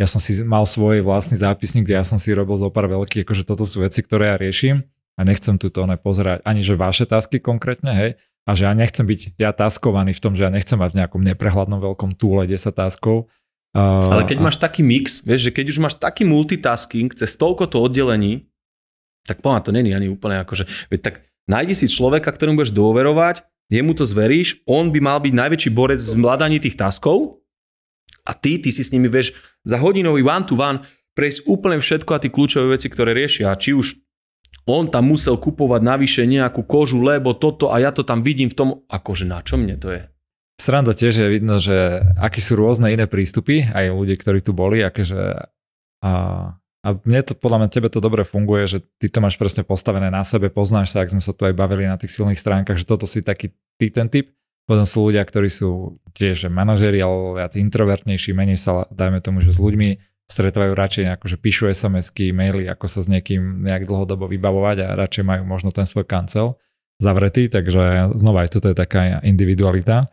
ja som si mal svoj vlastný zápisník, kde ja som si robil zo pár veľkých, akože toto sú veci, ktoré ja riešim a nechcem tu to pozerať ani že vaše tasky konkrétne, hej, a že ja nechcem byť ja taskovaný v tom, že ja nechcem mať v nejakom neprehľadnom veľkom túle 10 taskov. Ale keď a... máš taký mix, vieš, že keď už máš taký multitasking cez toľko to oddelení, tak poďme, to není ani úplne že veď tak nájdi si človeka, ktorému budeš dôverovať, jemu to zveríš, on by mal byť najväčší borec z mladaní tých taskov a ty, ty si s nimi vieš za hodinový one to one prejsť úplne všetko a tie kľúčové veci, ktoré riešia. Či už on tam musel kupovať navyše nejakú kožu, lebo toto a ja to tam vidím v tom, akože na čo mne to je. Sranda tiež je vidno, že aké sú rôzne iné prístupy, aj ľudia, ktorí tu boli, akéže a, a mne to, podľa mňa tebe to dobre funguje, že ty to máš presne postavené na sebe, poznáš sa, ak sme sa tu aj bavili na tých silných stránkach, že toto si taký ty ten typ, potom sú ľudia, ktorí sú tiež manažeri, ale viac introvertnejší, menej sa, dajme tomu, že s ľuďmi stretávajú radšej, že píšu SMS-ky, maily, ako sa s niekým nejak dlhodobo vybavovať a radšej majú možno ten svoj kancel zavretý, takže znova aj toto je taká individualita.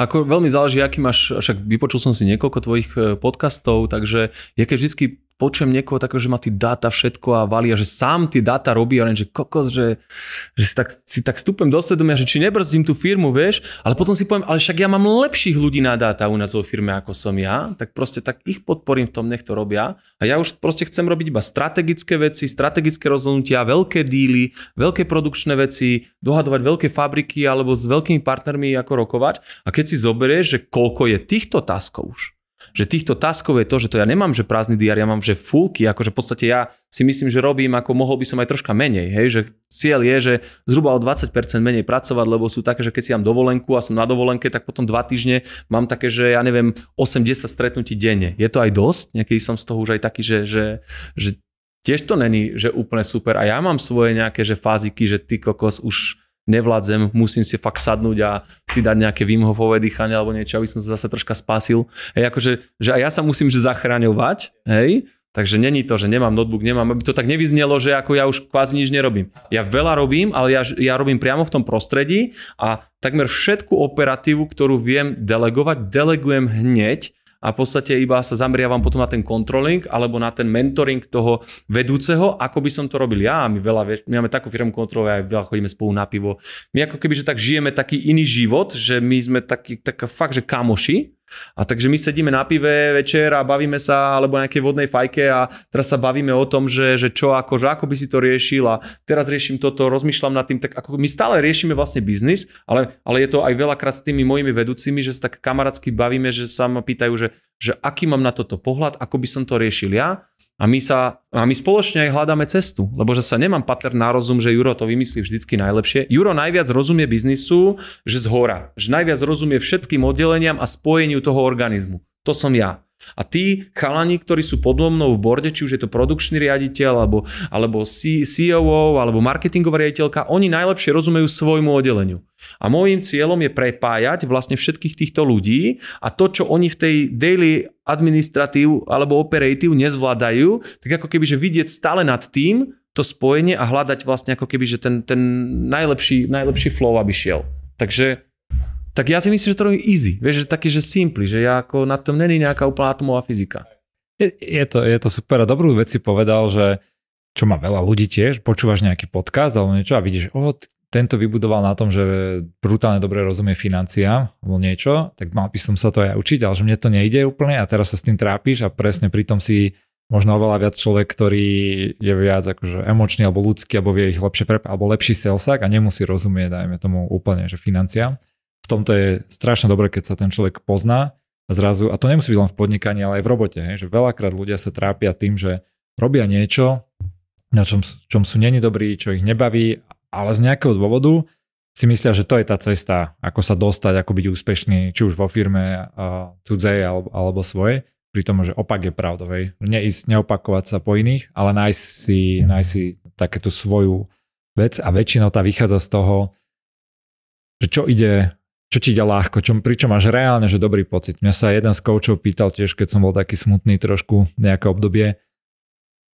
Ako veľmi záleží, aký máš, však vypočul som si niekoľko tvojich e, podcastov, takže je keď vždy počujem niekoho takého, že má tie dáta všetko a valia, že sám tie dáta robí, ale že kokos, že, že si, tak, si tak stúpem do svedomia, že či nebrzdím tú firmu, vieš, ale potom si poviem, ale však ja mám lepších ľudí na dáta u nás vo firme, ako som ja, tak proste tak ich podporím v tom, nech to robia. A ja už proste chcem robiť iba strategické veci, strategické rozhodnutia, veľké díly, veľké produkčné veci, dohadovať veľké fabriky alebo s veľkými partnermi ako rokovať. A keď si zoberieš, že koľko je týchto taskov už, že týchto taskov je to, že to ja nemám, že prázdny diar, ja mám, že fulky, akože v podstate ja si myslím, že robím, ako mohol by som aj troška menej, hej, že cieľ je, že zhruba o 20% menej pracovať, lebo sú také, že keď si mám dovolenku a som na dovolenke, tak potom dva týždne mám také, že ja neviem, 80 stretnutí denne. Je to aj dosť? Niekedy som z toho už aj taký, že, že, že tiež to není, že úplne super a ja mám svoje nejaké, že fáziky, že ty kokos už nevládzem, musím si fakt sadnúť a si dať nejaké Wim Hofové dýchanie alebo niečo, aby som sa zase troška spasil. Hej, akože, že aj ja sa musím že zachraňovať, hej, takže není to, že nemám notebook, nemám, aby to tak nevyznelo, že ako ja už kvázi nič nerobím. Ja veľa robím, ale ja, ja robím priamo v tom prostredí a takmer všetku operatívu, ktorú viem delegovať, delegujem hneď, a v podstate iba sa zameriavam potom na ten controlling alebo na ten mentoring toho vedúceho, ako by som to robil ja. My veľa, my máme takú firmu kontrolu, aj veľa chodíme spolu na pivo. My ako keby, že tak žijeme taký iný život, že my sme taký, taká fakt, že kamoši, a takže my sedíme na pive večer a bavíme sa alebo nejakej vodnej fajke a teraz sa bavíme o tom, že, že čo ako, že ako by si to riešil a teraz riešim toto, rozmýšľam nad tým, tak ako my stále riešime vlastne biznis, ale, ale je to aj veľakrát s tými mojimi vedúcimi, že sa tak kamarátsky bavíme, že sa ma pýtajú, že, že aký mám na toto pohľad, ako by som to riešil ja a my, sa, a my spoločne aj hľadáme cestu, lebo že sa nemám pater na rozum, že Juro to vymyslí vždycky najlepšie. Juro najviac rozumie biznisu, že z hora, že najviac rozumie všetkým oddeleniam a spojeniu toho organizmu. To som ja. A tí chalani, ktorí sú pod mnou v borde, či už je to produkčný riaditeľ, alebo, alebo CEO, alebo marketingová riaditeľka, oni najlepšie rozumejú svojmu oddeleniu. A môjim cieľom je prepájať vlastne všetkých týchto ľudí a to, čo oni v tej daily administratív alebo operatív nezvládajú, tak ako keby, že vidieť stále nad tým to spojenie a hľadať vlastne ako keby, že ten, ten najlepší, najlepší flow, aby šiel. Takže tak ja si myslím, že to je easy. Vieš, že taký, že simply, že ja ako na tom není nejaká úplná atomová fyzika. Je, je, to, je to super. A dobrú vec si povedal, že čo má veľa ľudí tiež, počúvaš nejaký podcast alebo niečo a vidíš, že tento vybudoval na tom, že brutálne dobre rozumie financiám alebo niečo, tak mal by som sa to aj učiť, ale že mne to nejde úplne a teraz sa s tým trápiš a presne pritom si možno oveľa viac človek, ktorý je viac akože emočný alebo ľudský, alebo vie ich lepšie prep, alebo lepší salesák a nemusí rozumieť, dajme tomu úplne, že financiám. V tomto je strašne dobre, keď sa ten človek pozná a zrazu, a to nemusí byť len v podnikaní, ale aj v robote, hej, že veľakrát ľudia sa trápia tým, že robia niečo, na čom, čom sú není dobrí, čo ich nebaví ale z nejakého dôvodu si myslia, že to je tá cesta, ako sa dostať, ako byť úspešný, či už vo firme uh, cudzej alebo, alebo svojej, pri tom, že opak je pravdovej. Neísť, neopakovať sa po iných, ale nájsť si, nájsť si takéto svoju vec a väčšinou tá vychádza z toho, že čo ide, čo ti ide ľahko, čo, pri čom máš reálne, že dobrý pocit. Mňa sa jeden z koučov pýtal tiež, keď som bol taký smutný trošku nejaké obdobie,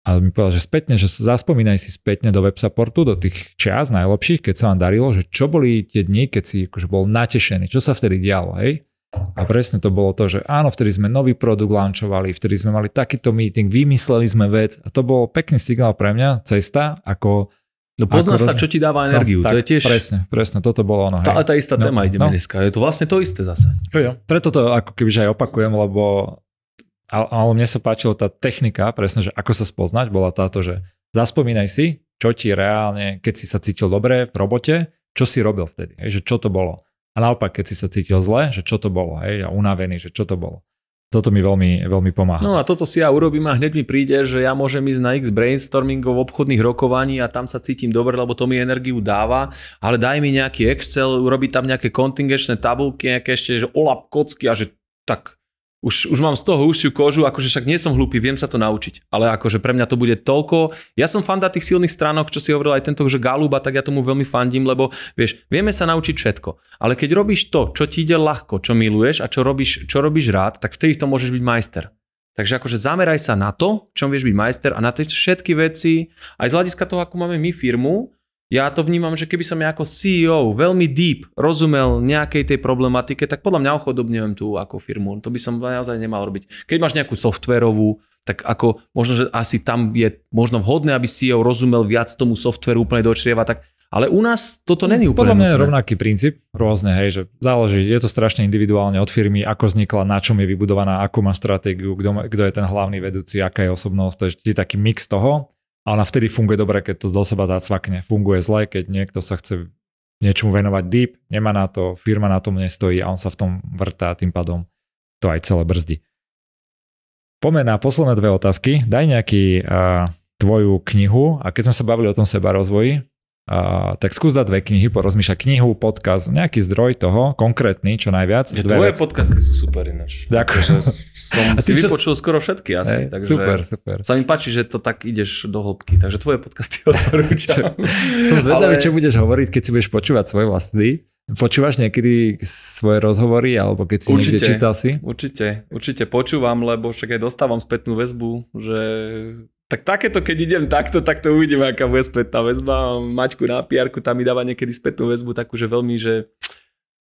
a mi povedal, že spätne, že zaspomínaj si spätne do web supportu, do tých čas najlepších, keď sa vám darilo, že čo boli tie dni, keď si akože bol natešený, čo sa vtedy dialo, hej? A presne to bolo to, že áno, vtedy sme nový produkt launchovali, vtedy sme mali takýto meeting, vymysleli sme vec a to bol pekný signál pre mňa, cesta, ako... No poznáš sa, čo ti dáva energiu, no, to je tiež... Presne, presne, toto bolo ono. Stále tá istá no, téma ideme no. dneska, je to vlastne to isté zase. Jo, jo. Preto to ako kebyže aj opakujem, lebo ale, ale mne sa páčila tá technika, presne, že ako sa spoznať, bola táto, že zaspomínaj si, čo ti reálne, keď si sa cítil dobre v robote, čo si robil vtedy, hej, že čo to bolo. A naopak, keď si sa cítil zle, že čo to bolo, hej, a unavený, že čo to bolo. Toto mi veľmi, veľmi pomáha. No a toto si ja urobím a hneď mi príde, že ja môžem ísť na x brainstormingov obchodných rokovaní a tam sa cítim dobre, lebo to mi energiu dáva, ale daj mi nejaký Excel, urobiť tam nejaké kontingenčné tabulky, nejaké ešte, že olap kocky a že tak už, už mám z toho užšiu kožu, akože však nie som hlúpy, viem sa to naučiť. Ale akože pre mňa to bude toľko. Ja som fanda tých silných stránok, čo si hovoril aj tento, že Galuba, tak ja tomu veľmi fandím, lebo vieš, vieme sa naučiť všetko. Ale keď robíš to, čo ti ide ľahko, čo miluješ a čo robíš, čo robíš rád, tak vtedy to môžeš byť majster. Takže akože zameraj sa na to, čom vieš byť majster a na tie všetky veci, aj z hľadiska toho, ako máme my firmu, ja to vnímam, že keby som ja ako CEO veľmi deep rozumel nejakej tej problematike, tak podľa mňa ochodobňujem tú ako firmu. To by som naozaj nemal robiť. Keď máš nejakú softverovú, tak ako možno, že asi tam je možno vhodné, aby CEO rozumel viac tomu softveru úplne dočrieva, tak ale u nás toto není úplne Podľa mňa je rovnaký princíp, rôzne, hej, že záleží, je to strašne individuálne od firmy, ako vznikla, na čom je vybudovaná, akú má stratégiu, kto, kto je ten hlavný vedúci, aká je osobnosť, to je taký mix toho. A ona vtedy funguje dobre, keď to do seba zacvakne. Funguje zle, keď niekto sa chce niečomu venovať deep, nemá na to, firma na tom nestojí a on sa v tom vrtá a tým pádom to aj celé brzdi. Poďme na posledné dve otázky. Daj nejaký uh, tvoju knihu a keď sme sa bavili o tom seba rozvoji, Uh, tak skús dať dve knihy, porozmýšľaj knihu, podcast, nejaký zdroj toho, konkrétny, čo najviac. Ja, tvoje vec. podcasty sú super ináč. Ďakujem. Som A si vypočul čas... skoro všetky asi. Hey, takže super, super. Sa mi páči, že to tak ideš do hĺbky, takže tvoje podcasty <laughs> odporúčam. <laughs> som zvedavý, Ale... čo budeš hovoriť, keď si budeš počúvať svoje vlastný. Počúvaš niekedy svoje rozhovory, alebo keď si určite, niekde čítal si? Určite, určite počúvam, lebo však aj dostávam spätnú väzbu, že tak takéto, keď idem takto, tak to uvidíme, aká bude spätná väzba. Maťku na pr tam mi dáva niekedy spätnú väzbu takú, že veľmi, že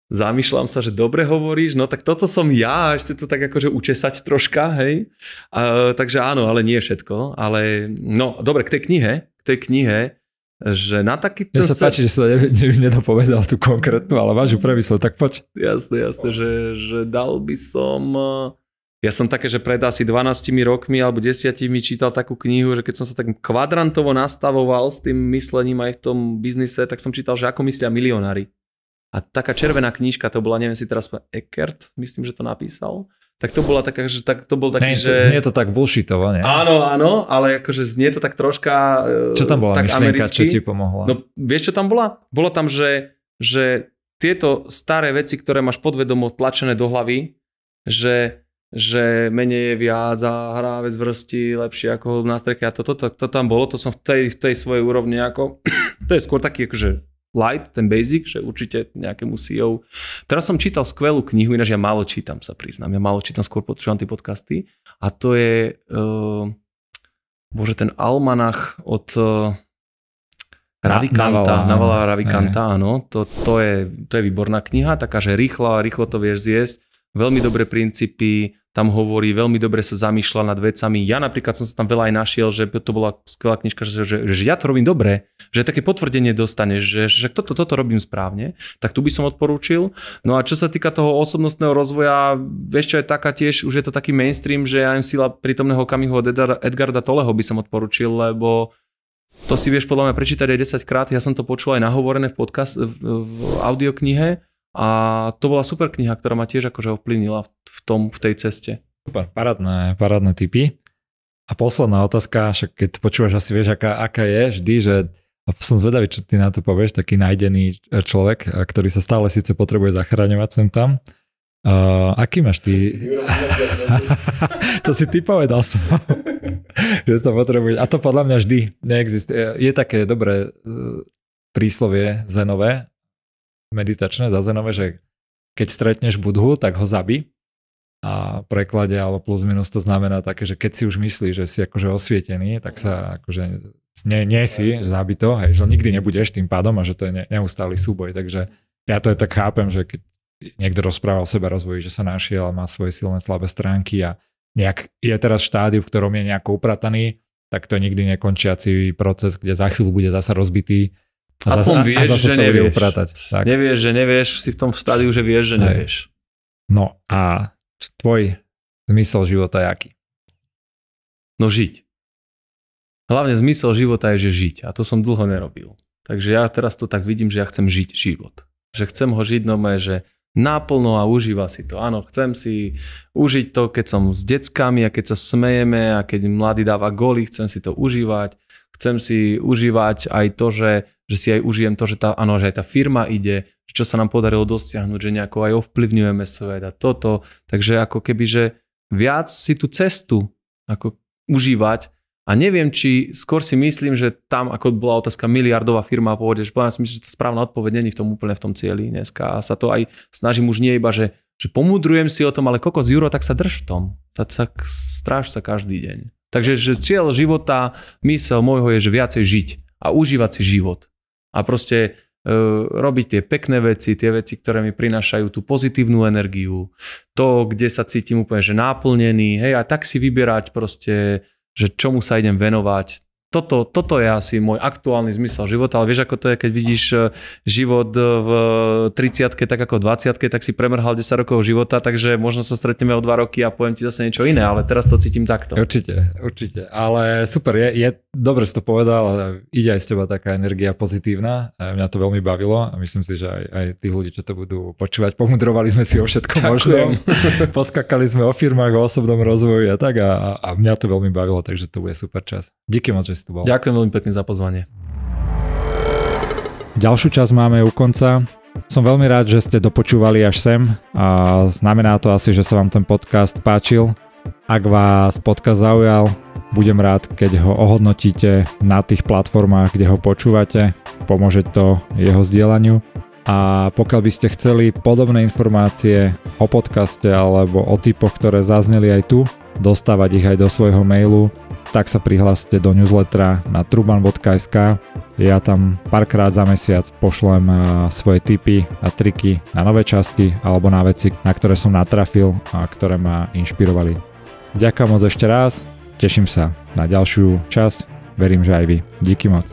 zamýšľam sa, že dobre hovoríš, no tak toto som ja, ešte to tak akože učesať troška, hej. Uh, takže áno, ale nie všetko, ale no dobre, k tej knihe, k tej knihe, že na taký... Mne sa páči, že som ne, ne, nedopovedal tú konkrétnu, ale máš ju premysle, tak poď. Jasne, jasne, že, že dal by som... Ja som také, že pred asi 12 rokmi alebo 10 mi čítal takú knihu, že keď som sa tak kvadrantovo nastavoval s tým myslením aj v tom biznise, tak som čítal, že ako myslia milionári. A taká červená knižka, to bola, neviem si teraz, Eckert, myslím, že to napísal. Tak to bola taká, že tak, to bol taký, ne, že... Znie to tak bullshitovo, nie? Áno, áno, ale akože znie to tak troška e, Čo tam bola tak myšlienka, americký. čo ti pomohla? No vieš, čo tam bola? Bolo tam, že, že tieto staré veci, ktoré máš podvedomo tlačené do hlavy, že že menej je viac a vec vrsti lepšie ako na streke a toto to, to, to tam bolo, to som v tej, v tej svojej úrovni ako, <clears throat> to je skôr taký akože light, ten basic, že určite nejakému CEO. Teraz som čítal skvelú knihu, ináč ja málo čítam, sa priznám. Ja málo čítam, skôr počúvam tie podcasty. A to je, uh, bože, ten almanach od uh, Ravikanta. Navala Ravikanta, áno. To, to, je, to je výborná kniha, taká, že rýchlo, rýchlo to vieš zjesť veľmi dobré princípy, tam hovorí, veľmi dobre sa zamýšľa nad vecami. Ja napríklad som sa tam veľa aj našiel, že to bola skvelá knižka, že, že, že ja to robím dobre, že také potvrdenie dostaneš, že, že toto, toto robím správne, tak tu by som odporúčil. No a čo sa týka toho osobnostného rozvoja, vieš čo je taká tiež, už je to taký mainstream, že aj sila prítomného kamihu od Edgar, Edgarda Toleho by som odporúčil, lebo to si vieš podľa mňa prečítať aj 10 krát, ja som to počul aj nahovorené v, podcast, v, v audioknihe a to bola super kniha, ktorá ma tiež akože ovplyvnila v, tom, v tej ceste. Super, parádne, parádne typy. A posledná otázka, však keď počúvaš asi vieš, aká, aká je vždy, že a som zvedavý, čo ty na to povieš, taký nájdený e, človek, e, ktorý sa stále síce potrebuje zachraňovať sem tam. Uh, aký máš ty... <laughs> to si ty povedal som. <laughs> že sa potrebuje. A to podľa mňa vždy neexistuje. Je také dobré e, príslovie zenové, meditačné, zazenové, že keď stretneš budhu, tak ho zabi. A v preklade, alebo plus minus to znamená také, že keď si už myslíš, že si akože osvietený, tak sa akože nie, nie si, zabí zabi to, hej, že nikdy nebudeš tým pádom a že to je neustály súboj. Takže ja to aj tak chápem, že keď niekto rozpráva o sebe rozvoji, že sa našiel a má svoje silné, slabé stránky a nejak je teraz štádiu, v ktorom je nejako uprataný, tak to je nikdy nekončiaci proces, kde za chvíľu bude zasa rozbitý a Aspoň vieš, a zase že nevieš. Upratať. Tak. Nevieš, že nevieš, si v tom stádiu, že vieš, že Aj. nevieš. No a tvoj zmysel života je aký? No žiť. Hlavne zmysel života je, že žiť. A to som dlho nerobil. Takže ja teraz to tak vidím, že ja chcem žiť život. Že chcem ho žiť no mé, že naplno a užíva si to. Áno, chcem si užiť to, keď som s deckami a keď sa smejeme a keď mladý dáva góly, chcem si to užívať chcem si užívať aj to, že, že si aj užijem to, že tá, áno, že aj tá firma ide, čo sa nám podarilo dosiahnuť, že nejako aj ovplyvňujeme svet a toto. Takže ako keby, že viac si tú cestu ako užívať a neviem, či skôr si myslím, že tam, ako bola otázka miliardová firma a že ja si myslím, že tá správna odpoveď není v tom úplne v tom cieli dneska a sa to aj snažím už nie iba, že, že pomudrujem si o tom, ale kokos Juro, tak sa drž v tom. Tak sa stráž sa každý deň. Takže že cieľ života, mysel môjho je, že viacej žiť a užívať si život. A proste e, robiť tie pekné veci, tie veci, ktoré mi prinášajú tú pozitívnu energiu, to, kde sa cítim úplne, že náplnený, hej, a tak si vyberať proste, že čomu sa idem venovať, toto, toto je asi môj aktuálny zmysel života, ale vieš ako to je, keď vidíš e, život e, v 30 tak ako v 20 tak si premrhal 10 rokov života, takže možno sa stretneme o 2 roky a poviem ti zase niečo iné, ale teraz to cítim takto. Určite, určite, ale super, je, je dobre si to povedal, ide aj z teba taká energia pozitívna, mňa to veľmi bavilo a myslím si, že aj, aj tí ľudí, čo to budú počúvať, pomudrovali sme si o všetkom možné, <laughs> poskakali sme o firmách, o osobnom rozvoji a tak a, a mňa to veľmi bavilo, takže to bude super čas. Díky moc, že si tu bol. Ďakujem veľmi pekne za pozvanie. Ďalšiu časť máme u konca. Som veľmi rád, že ste dopočúvali až sem a znamená to asi, že sa vám ten podcast páčil. Ak vás podcast zaujal, budem rád, keď ho ohodnotíte na tých platformách, kde ho počúvate. Pomôže to jeho zdieľaniu. A pokiaľ by ste chceli podobné informácie o podcaste alebo o typoch, ktoré zazneli aj tu, dostávať ich aj do svojho mailu, tak sa prihláste do newslettera na truban.sk. Ja tam párkrát za mesiac pošlem svoje tipy a triky na nové časti alebo na veci, na ktoré som natrafil a ktoré ma inšpirovali. Ďakujem moc ešte raz, teším sa na ďalšiu časť, verím, že aj vy. Díky moc.